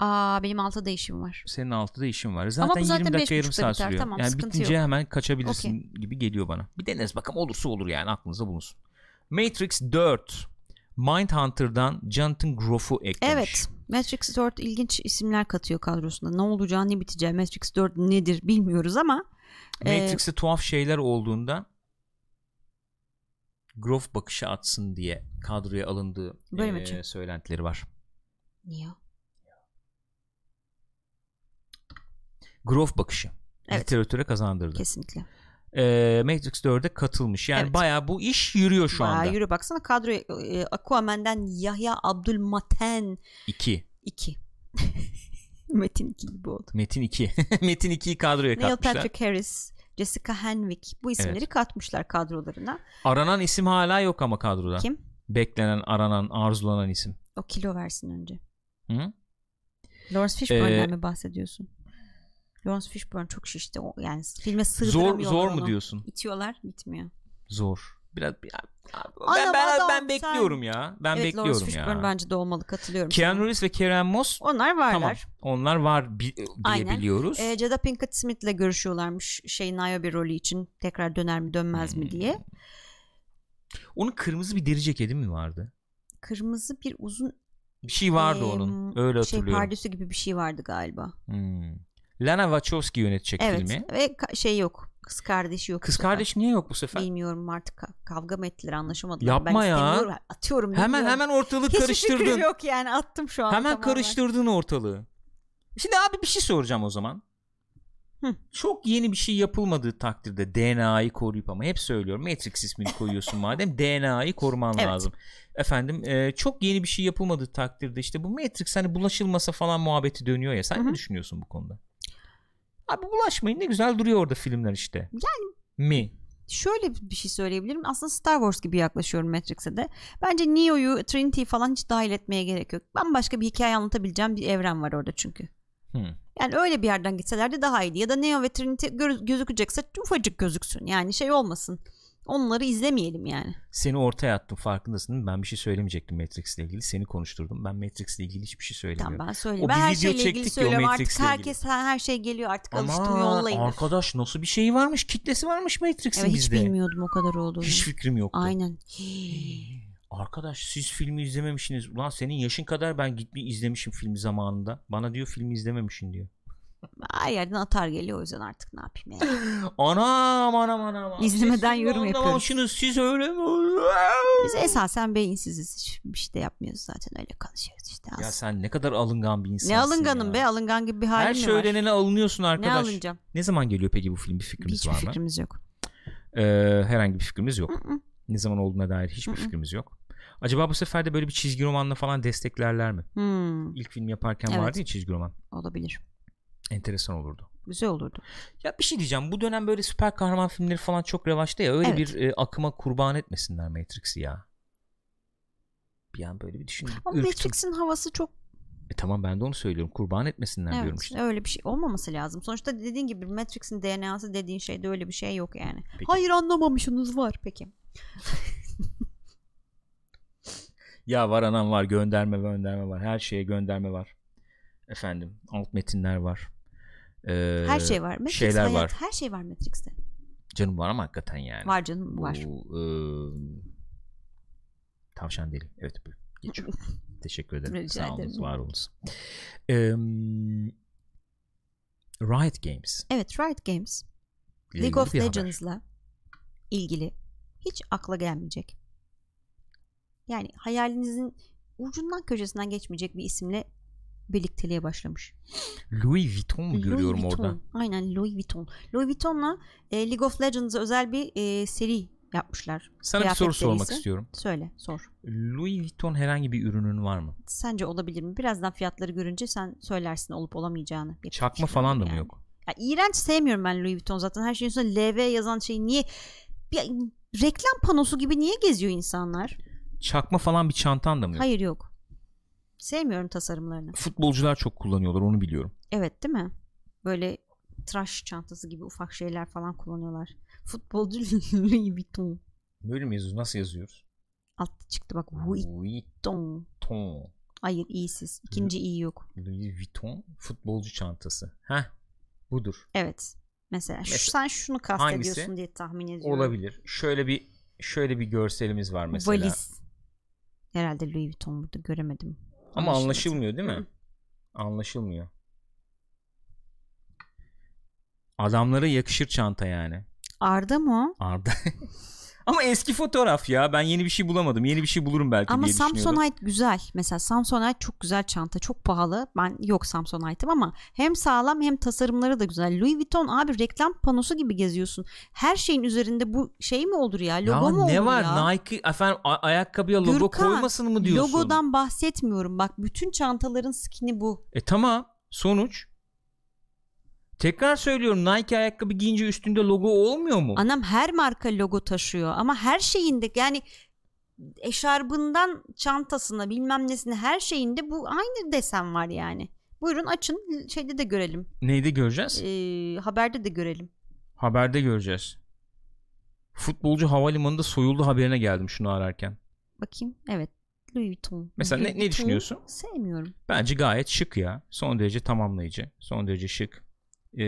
Aa benim 6'da değişim var. Senin 6'da değişim var. Zaten, zaten 20 dakika yarım saat biter. sürüyor. Tamam, yani bitince yok. hemen kaçabilirsin okay. gibi geliyor bana. Bir deniz bakalım olursa olur yani aklınıza bulunsun. Matrix 4 Mindhunter'dan Jonathan Groff'u eklemiş. Evet. Matrix 4 ilginç isimler katıyor kadrosuna. Ne olacağı ne biteceği Matrix 4 nedir bilmiyoruz ama. Matrix'te e... tuhaf şeyler olduğunda Groff bakışı atsın diye kadroya alındığı Böyle e, söylentileri var. Niye? Groff bakışı evet. literatüre kazandırdı. Kesinlikle. E, Matrix 4'e katılmış. Yani evet. bayağı bu iş yürüyor şu bayağı anda. Yürü baksana kadro e, Aquaman'den Yahya Abdülmaten 2 2 *laughs* Metin 2 gibi oldu. Metin 2. *laughs* Metin 2'yi kadroya Neil katmışlar. Neil Patrick Harris, Jessica Henwick bu isimleri evet. katmışlar kadrolarına. Aranan isim hala yok ama kadroda. Kim? Beklenen, aranan, arzulanan isim. O kilo versin önce. Hı? Lawrence Fishburne'den ee, mi bahsediyorsun? Lawrence Fishburne çok şişti. O, yani filme sığdıramıyorlar Zor, zor onu. mu diyorsun? İtiyorlar gitmiyor. Zor. Biraz bir ben, ben, adam, ben bekliyorum sen... ya. Ben evet, bekliyorum Lawrence Fishburne ya. bence de olmalı katılıyorum. Keanu sana. Reeves ve Karen Moss. Onlar varlar. Tamam. Onlar var bi- diye Aynen. biliyoruz. Ee, Jada Pinkett ile görüşüyorlarmış şey Naya bir rolü için tekrar döner mi dönmez hmm. mi diye. Onun kırmızı bir deri ceketi mi vardı? Kırmızı bir uzun bir şey vardı ee, onun. Öyle şey, hatırlıyorum. Şey pardesü gibi bir şey vardı galiba. Hmm. Lana Wachowski yönetecek evet, filmi. Evet ve şey yok Kız kardeşi yok. Kız kardeş niye yok bu sefer? Bilmiyorum artık kavga mı ettiler anlaşamadılar. Yapma ben ya. Atıyorum. Hemen bilmiyorum. hemen ortalığı Hiç karıştırdın. Hiç yok yani attım şu an. Hemen karıştırdın ortalığı. Şimdi abi bir şey soracağım o zaman. Hı. Çok yeni bir şey yapılmadığı takdirde DNA'yı koruyup ama hep söylüyorum Matrix ismini koyuyorsun *laughs* madem DNA'yı koruman evet. lazım. Efendim e, çok yeni bir şey yapılmadığı takdirde işte bu Matrix hani bulaşılmasa falan muhabbeti dönüyor ya sen Hı-hı. ne düşünüyorsun bu konuda? Abi bulaşmayın ne güzel duruyor orada filmler işte. Yani mi? Şöyle bir şey söyleyebilirim. Aslında Star Wars gibi yaklaşıyorum Matrix'e de. Bence Neo'yu, Trinity'yi falan hiç dahil etmeye gerek yok. Ben başka bir hikaye anlatabileceğim bir evren var orada çünkü. Hmm. Yani öyle bir yerden gitselerdi daha iyiydi. Ya da Neo ve Trinity gözükecekse ufacık gözüksün. Yani şey olmasın. Onları izlemeyelim yani. Seni ortaya attım farkındasın değil mi? Ben bir şey söylemeyecektim Matrix ile ilgili. Seni konuşturdum. Ben Matrix ile ilgili hiçbir şey söylemiyorum. Tamam ben söyleyeyim. O ben her şeyle ilgili söylüyorum. Artık herkes her şey geliyor. Artık Ama alıştım yollayın. arkadaş nasıl bir şey varmış? Kitlesi varmış Matrix'in evet, bizde. Hiç bilmiyordum o kadar olduğunu. Hiç fikrim yoktu. Aynen. *gasps* arkadaş siz filmi izlememişsiniz. Ulan senin yaşın kadar ben gitmeyi izlemişim filmi zamanında. Bana diyor filmi izlememişsin diyor. Her yerden atar geliyor o yüzden artık ne yapayım yani. *laughs* anam anam anam. İzlemeden Siz yorum yapıyoruz. Siz öyle mi? Biz esasen beyinsiziz. Hiçbir şey de yapmıyoruz zaten öyle konuşuyoruz işte. Aslında. Ya sen ne kadar alıngan bir insansın Ne alınganım ya. be alıngan gibi bir halim Her şey öğrenene alınıyorsun arkadaş. Ne alınacağım? Ne zaman geliyor peki bu film bir fikrimiz Hiçbir var mı? Hiçbir fikrimiz yok. Ee, herhangi bir fikrimiz yok. Ne zaman olduğuna dair hiçbir fikrimiz yok. Acaba bu sefer de böyle bir çizgi romanla falan desteklerler mi? Hmm. İlk film yaparken evet. vardı ya çizgi roman. Olabilir. Enteresan olurdu. Güzel olurdu. Ya bir şey diyeceğim. Bu dönem böyle süper kahraman filmleri falan çok revaçta ya. Öyle evet. bir e, akıma kurban etmesinler Matrix'i ya. Bir an böyle bir düşündüm. Ama Ürktüm. Matrix'in havası çok e tamam ben de onu söylüyorum. Kurban etmesinler evet, diyorum işte. Öyle bir şey olmaması lazım. Sonuçta dediğin gibi Matrix'in DNA'sı dediğin şeyde öyle bir şey yok yani. Peki. Hayır anlamamışsınız var peki. ya var anam var gönderme gönderme var. Her şeye gönderme var. Efendim alt metinler var e, her şey var. Matrix, şeyler hayat, var. Her şey var Matrix'te. Canım var ama hakikaten yani. Var canım var. Bu, e, tavşan değil. Evet geçiyorum. *laughs* Teşekkür ederim. Rica Sağ olun, var olun. Ee, Riot Games. Evet Riot Games. League, League of Legends'la ilgili hiç akla gelmeyecek. Yani hayalinizin ucundan köşesinden geçmeyecek bir isimle birlikteliğe başlamış. Louis Vuitton mu Louis görüyorum Vuitton. orada? Aynen Louis Vuitton. Louis Vuitton'la e, League of Legends'a özel bir e, seri yapmışlar. Sana bir soru sormak istiyorum. Söyle sor. Louis Vuitton herhangi bir ürünün var mı? Sence olabilir mi? Birazdan fiyatları görünce sen söylersin olup olamayacağını. Çakma falan da mı yok? Ya, iğrenç sevmiyorum ben Louis Vuitton zaten. Her şeyin üstüne LV yazan şeyi niye... Bir, reklam panosu gibi niye geziyor insanlar? Çakma falan bir çantan da mı yok? Hayır yok. Sevmiyorum tasarımlarını. Futbolcular çok kullanıyorlar onu biliyorum. Evet değil mi? Böyle tıraş çantası gibi ufak şeyler falan kullanıyorlar. Futbolcu Louis *laughs* Vuitton. Böyle mi yazıyoruz? Nasıl yazıyoruz? Alt çıktı bak. Vuitton. Ton. Hayır iyisiz. İkinci iyi yok. Louis Vuitton futbolcu çantası. Heh budur. Evet. Mesela, Mesela sen şunu kastediyorsun diye tahmin ediyorum. Olabilir. Şöyle bir şöyle bir görselimiz var mesela. Valiz. Herhalde Louis Vuitton burada göremedim. Ama anlaşılmıyor değil mi? Anlaşılmıyor. Adamlara yakışır çanta yani. Arda mı? Arda. *laughs* Ama eski fotoğraf ya. Ben yeni bir şey bulamadım. Yeni bir şey bulurum belki ama diye Samsonite güzel. Mesela Samsonite çok güzel çanta. Çok pahalı. Ben yok Samsonite'im ama hem sağlam hem tasarımları da güzel. Louis Vuitton abi reklam panosu gibi geziyorsun. Her şeyin üzerinde bu şey mi olur ya? Logo ya mu olur ne var? ya? Nike efendim ayakkabıya logo Gürkan, koymasın mı diyorsun? Logodan bahsetmiyorum. Bak bütün çantaların skini bu. E tamam. Sonuç Tekrar söylüyorum Nike ayakkabı giyince üstünde logo olmuyor mu? Anam her marka logo taşıyor ama her şeyinde yani eşarbından çantasına bilmem nesine her şeyinde bu aynı desen var yani. Buyurun açın şeyde de görelim. Neyde göreceğiz? Ee, haberde de görelim. Haberde göreceğiz. Futbolcu havalimanında soyuldu haberine geldim şunu ararken. Bakayım evet. Louis Vuitton. Mesela Louis ne, ne düşünüyorsun? Sevmiyorum. Bence gayet şık ya. Son derece tamamlayıcı. Son derece şık e,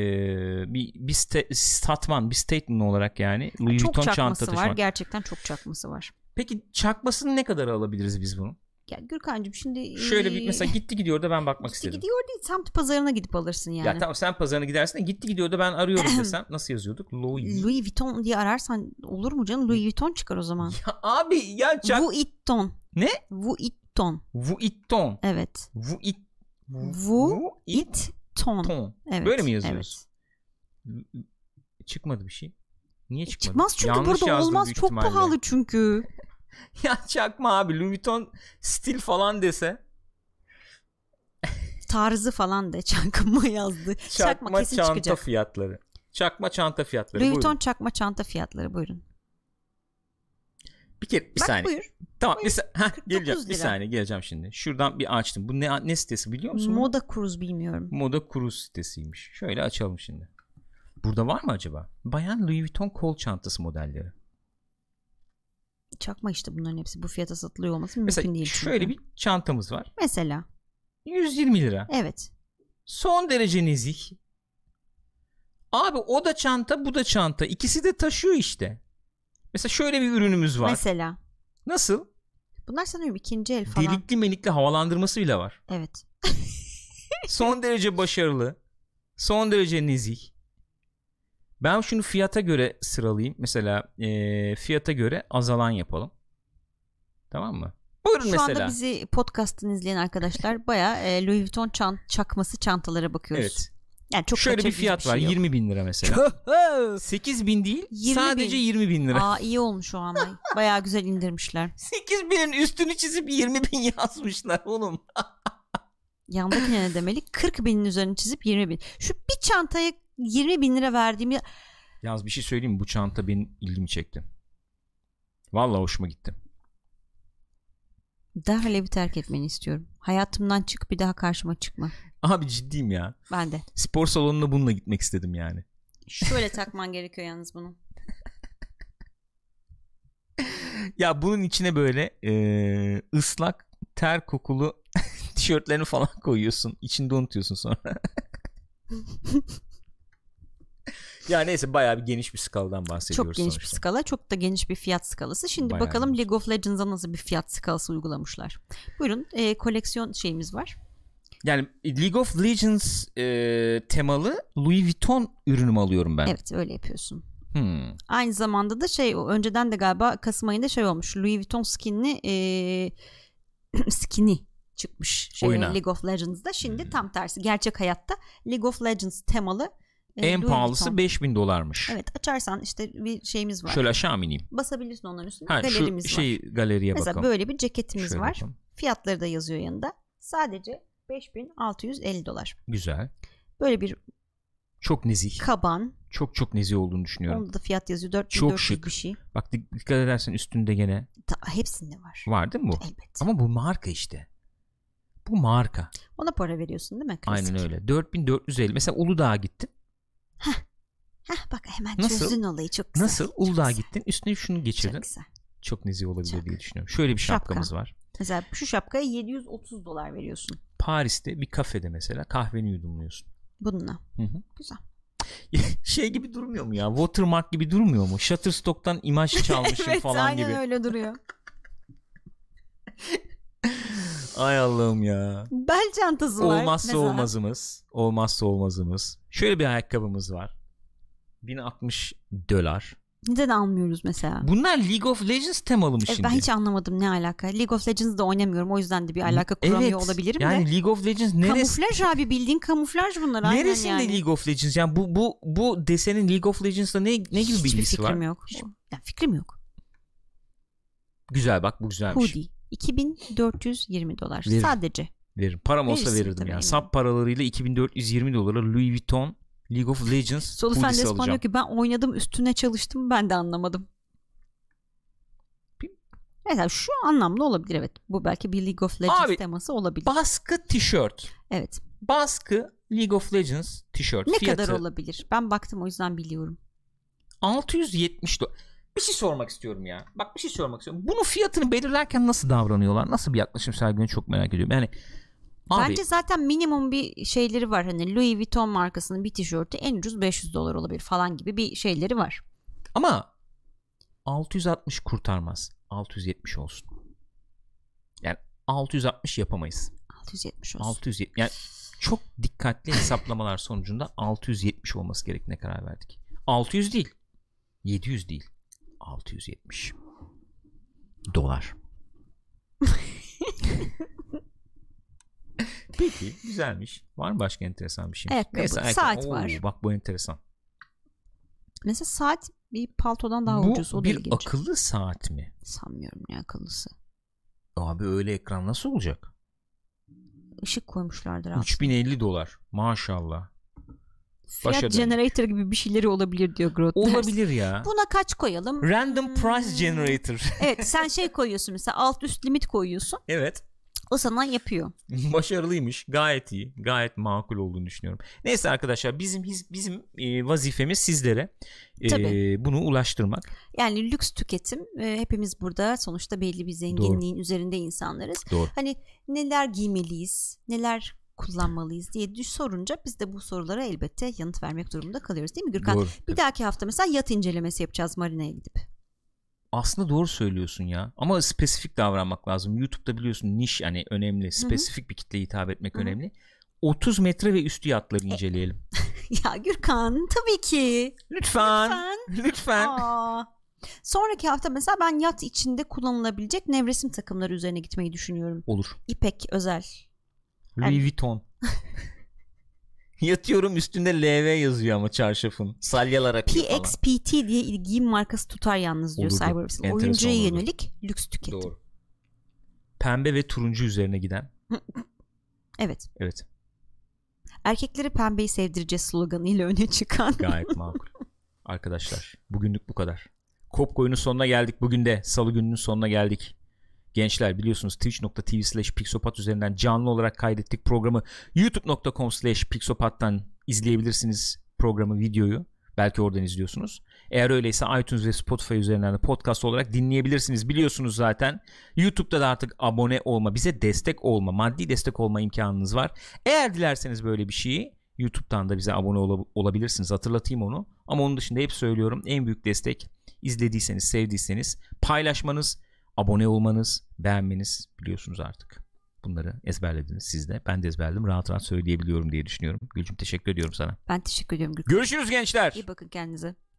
bir bir sta, statman, bir statement olarak yani Louis çok Vuitton çanta var. Gerçekten çok çakması var. Peki çakmasını ne kadar alabiliriz biz bunu? Ya Gürkan'cığım şimdi şöyle bir mesela gitti gidiyor da ben bakmak gitti istedim. Gidiyor değil sen pazarına gidip alırsın yani. Ya tamam sen pazarına gidersin de gitti gidiyor da ben arıyorum *clears throat* desem nasıl yazıyorduk? Louis. Louis Vuitton diye ararsan olur mu canım? Louis Vuitton çıkar o zaman. Ya abi ya çak. Vuitton. Ne? Vuitton. Vuitton. Evet. Vuit. Vuitton. Ton. Ton. Evet, Böyle mi yazıyoruz? Evet. Çıkmadı bir şey. Niye e, çıkmadı? Çıkmaz çünkü Yanlış burada olmaz. Çok ihtimalle. pahalı çünkü. *laughs* ya çakma abi. Louis Vuitton stil falan dese. Tarzı falan de çakma *laughs* yazdı. Çakma, çakma kesin çanta çıkacak. fiyatları. Çakma çanta fiyatları. Louis Vuitton çakma çanta fiyatları buyurun. Bir kere bir Bak, saniye. Buyur. Tamam buyur. bir, sa- geleceğim. bir saniye geleceğim şimdi. Şuradan bir açtım. Bu ne ne sitesi biliyor musun? Moda Cruise bilmiyorum. Moda Cruise sitesiymiş. Şöyle açalım şimdi. Burada var mı acaba? Bayan Louis Vuitton kol çantası modelleri. Çakma işte bunların hepsi bu fiyata satılıyor olması mümkün Mesela değil. Çünkü. Şöyle bir çantamız var. Mesela. 120 lira. Evet. Son derece nezih. Abi o da çanta bu da çanta. İkisi de taşıyor işte. Mesela şöyle bir ürünümüz var. Mesela. Nasıl? Bunlar sanıyorum ikinci el falan. Delikli melikli havalandırması bile var. Evet. *laughs* son derece başarılı. Son derece nezih. Ben şunu fiyata göre sıralayayım. Mesela e, fiyata göre azalan yapalım. Tamam mı? Buyurun Şu mesela. anda bizi podcast'ın izleyen arkadaşlar baya e, Louis Vuitton çant çakması çantalara bakıyoruz. Evet. Yani çok Şöyle bir fiyat bir var şey yok. 20 bin lira mesela. 8 *laughs* bin değil 20 sadece bin. 20 bin lira. Aa iyi olmuş o ama baya güzel indirmişler. 8 binin üstünü çizip 20 bin *laughs* yazmışlar oğlum. Yandaki ne demeli? 40 binin üzerine çizip 20 bin. Şu bir çantayı 20 bin lira verdiğim ya... Yalnız bir şey söyleyeyim mi? Bu çanta benim ilgimi çekti. Valla hoşuma gitti. Daha evi terk etmeni istiyorum. Hayatımdan çık bir daha karşıma çıkma. Abi ciddiyim ya. Ben de. Spor salonuna bununla gitmek istedim yani. Şöyle takman gerekiyor yalnız bunu. *laughs* ya bunun içine böyle e, ıslak ter kokulu *laughs* tişörtlerini falan koyuyorsun. İçinde unutuyorsun sonra. *laughs* ya neyse bayağı bir geniş bir skaladan bahsediyoruz. Çok geniş sonuçta. bir skala. Çok da geniş bir fiyat skalası. Şimdi bayağı bakalım geniş. League of Legends'a nasıl bir fiyat skalası uygulamışlar. Buyurun e, koleksiyon şeyimiz var. Yani League of Legends e, temalı Louis Vuitton ürünümü alıyorum ben. Evet öyle yapıyorsun. Hmm. Aynı zamanda da şey önceden de galiba Kasım ayında şey olmuş Louis Vuitton skinli e, *clears throat* skinny çıkmış şey, League of Legends'da şimdi hmm. tam tersi gerçek hayatta League of Legends temalı e, en Louis pahalısı Vuitton. 5000 dolarmış. Evet açarsan işte bir şeyimiz var. Şöyle aşağı ineyim? Basabilirsin onların üstüne. Ha, galerimiz şu var. Şey galeriye Mesela bakalım. Mesela böyle bir ceketimiz Şöyle var. Bakalım. Fiyatları da yazıyor yanında. Sadece 5650 dolar. Güzel. Böyle bir çok nezih. Kaban. Çok çok nezih olduğunu düşünüyorum. Onda da fiyat yazıyor. 4400 çok şık. bir şey. Bak dikkat edersen üstünde gene. Ta, hepsinde var. Var değil mi bu? Elbet. Ama bu marka işte. Bu marka. Ona para veriyorsun değil mi? Klasik. Aynen öyle. 4450. Mesela Uludağ'a gittim. Heh. Heh bak hemen Nasıl? çözdün olayı çok güzel. Nasıl? Uludağ'a gittin üstüne şunu geçirdin. Çok güzel. Çok nezih olabilir çok. diye düşünüyorum. Şöyle bir şapkamız Şapka. var. Mesela şu şapkaya 730 dolar veriyorsun. Paris'te bir kafede mesela kahveni yudumluyorsun. Bununla. Hı hı. Güzel. *laughs* şey gibi durmuyor mu ya? Watermark gibi durmuyor mu? Shutterstock'tan imaj çalmışım *laughs* evet, falan aynen gibi. Evet öyle duruyor. *laughs* Ay Allah'ım ya. Bel çantası var. Olmazsa mesela. olmazımız. Olmazsa olmazımız. Şöyle bir ayakkabımız var. 1060 dolar. Neden almıyoruz mesela? Bunlar League of Legends temalı mı e, şimdi? Ben hiç anlamadım ne alaka. League of Legends Legends'da oynamıyorum. O yüzden de bir alaka kuramıyor evet, olabilirim yani de. Yani League of Legends neresi? Kamuflaj abi bildiğin kamuflaj bunlar. Neresinde yani. League of Legends? Yani bu bu bu desenin League of Legends'da ne ne gibi Hiçbir bilgisi fikrim var? Yok. Hiç, yani fikrim yok. Güzel bak bu güzelmiş. Hoodie. 2420 dolar veririm. sadece. Veririm. Param olsa Verirsin verirdim ya. Yani. Sap paralarıyla 2420 dolara Louis Vuitton League of Legends Solu sen de alacağım. ki ben oynadım üstüne çalıştım ben de anlamadım. Mesela şu anlamlı olabilir evet. Bu belki bir League of Legends Abi, teması olabilir. Baskı tişört. Evet. Baskı League of Legends tişört. Ne fiyatı... kadar olabilir? Ben baktım o yüzden biliyorum. 670 dolar. Bir şey sormak istiyorum ya. Bak bir şey sormak istiyorum. Bunu fiyatını belirlerken nasıl davranıyorlar? Nasıl bir yaklaşım sergileniyor çok merak ediyorum. Yani Abi, Bence zaten minimum bir şeyleri var. Hani Louis Vuitton markasının bir tişörtü en ucuz 500 dolar olabilir falan gibi bir şeyleri var. Ama 660 kurtarmaz. 670 olsun. Yani 660 yapamayız. 670 olsun. 670 yani çok dikkatli hesaplamalar sonucunda 670 olması gerektiğine karar verdik. 600 değil. 700 değil. 670 dolar. *laughs* Peki güzelmiş. Var mı başka enteresan bir şey? Ayakkabı. Neyse, ayakkabı. Saat Oo, var. Bak bu enteresan. Mesela saat bir paltodan daha bu ucuz. Bu bir ilginç. akıllı saat mi? Sanmıyorum ne akıllısı. Abi öyle ekran nasıl olacak? Işık koymuşlardır aslında. 3050 dolar maşallah. Fiyat Başa generator dönük. gibi bir şeyleri olabilir diyor Grot. Olabilir ya. *laughs* Buna kaç koyalım? Random price hmm. generator. evet sen şey koyuyorsun mesela alt üst limit koyuyorsun. Evet. O sana yapıyor. *laughs* Başarılıymış. Gayet iyi. Gayet makul olduğunu düşünüyorum. Neyse arkadaşlar bizim bizim e, vazifemiz sizlere e, Tabii. bunu ulaştırmak. Yani lüks tüketim e, hepimiz burada sonuçta belli bir zenginliğin Doğru. üzerinde insanlarız. Doğru. Hani neler giymeliyiz? Neler kullanmalıyız diye düş sorunca biz de bu sorulara elbette yanıt vermek durumunda kalıyoruz değil mi Gürkan? Doğru. Bir dahaki hafta mesela yat incelemesi yapacağız marinaya gidip aslında doğru söylüyorsun ya. Ama spesifik davranmak lazım. YouTube'da biliyorsun niş yani önemli. Spesifik Hı-hı. bir kitleye hitap etmek Hı-hı. önemli. 30 metre ve üstü yatları inceleyelim. *laughs* ya Gürkan tabii ki. Lütfen. Lütfen. Lütfen. Aa. Sonraki hafta mesela ben yat içinde kullanılabilecek nevresim takımları üzerine gitmeyi düşünüyorum. Olur. İpek özel. Louis yani... Vuitton. *laughs* Yatıyorum üstünde LV yazıyor ama çarşafın. Salyalar akıyor falan. PXPT diye giyim markası tutar yalnız diyor Cyberpixel. Oyuncuya olurdu. yönelik lüks tüketim. Doğru. Pembe ve turuncu üzerine giden. *laughs* evet. Evet. Erkekleri pembeyi sevdireceğiz sloganıyla öne çıkan. Gayet *laughs* makul. Arkadaşlar bugünlük bu kadar. Kopkoyunun sonuna geldik. Bugün de salı gününün sonuna geldik. Gençler biliyorsunuz twitch.tv slash pixopat üzerinden canlı olarak kaydettik programı. youtube.com slash pixopat'tan izleyebilirsiniz programı, videoyu. Belki oradan izliyorsunuz. Eğer öyleyse iTunes ve Spotify üzerinden de podcast olarak dinleyebilirsiniz. Biliyorsunuz zaten YouTube'da da artık abone olma, bize destek olma, maddi destek olma imkanınız var. Eğer dilerseniz böyle bir şeyi YouTube'dan da bize abone ol- olabilirsiniz. Hatırlatayım onu. Ama onun dışında hep söylüyorum en büyük destek izlediyseniz, sevdiyseniz paylaşmanız, abone olmanız, beğenmeniz biliyorsunuz artık. Bunları ezberlediniz siz de. Ben de ezberledim. Rahat rahat söyleyebiliyorum diye düşünüyorum. Gülcüm teşekkür ediyorum sana. Ben teşekkür ediyorum. Gülcüm. Görüşürüz gençler. İyi bakın kendinize.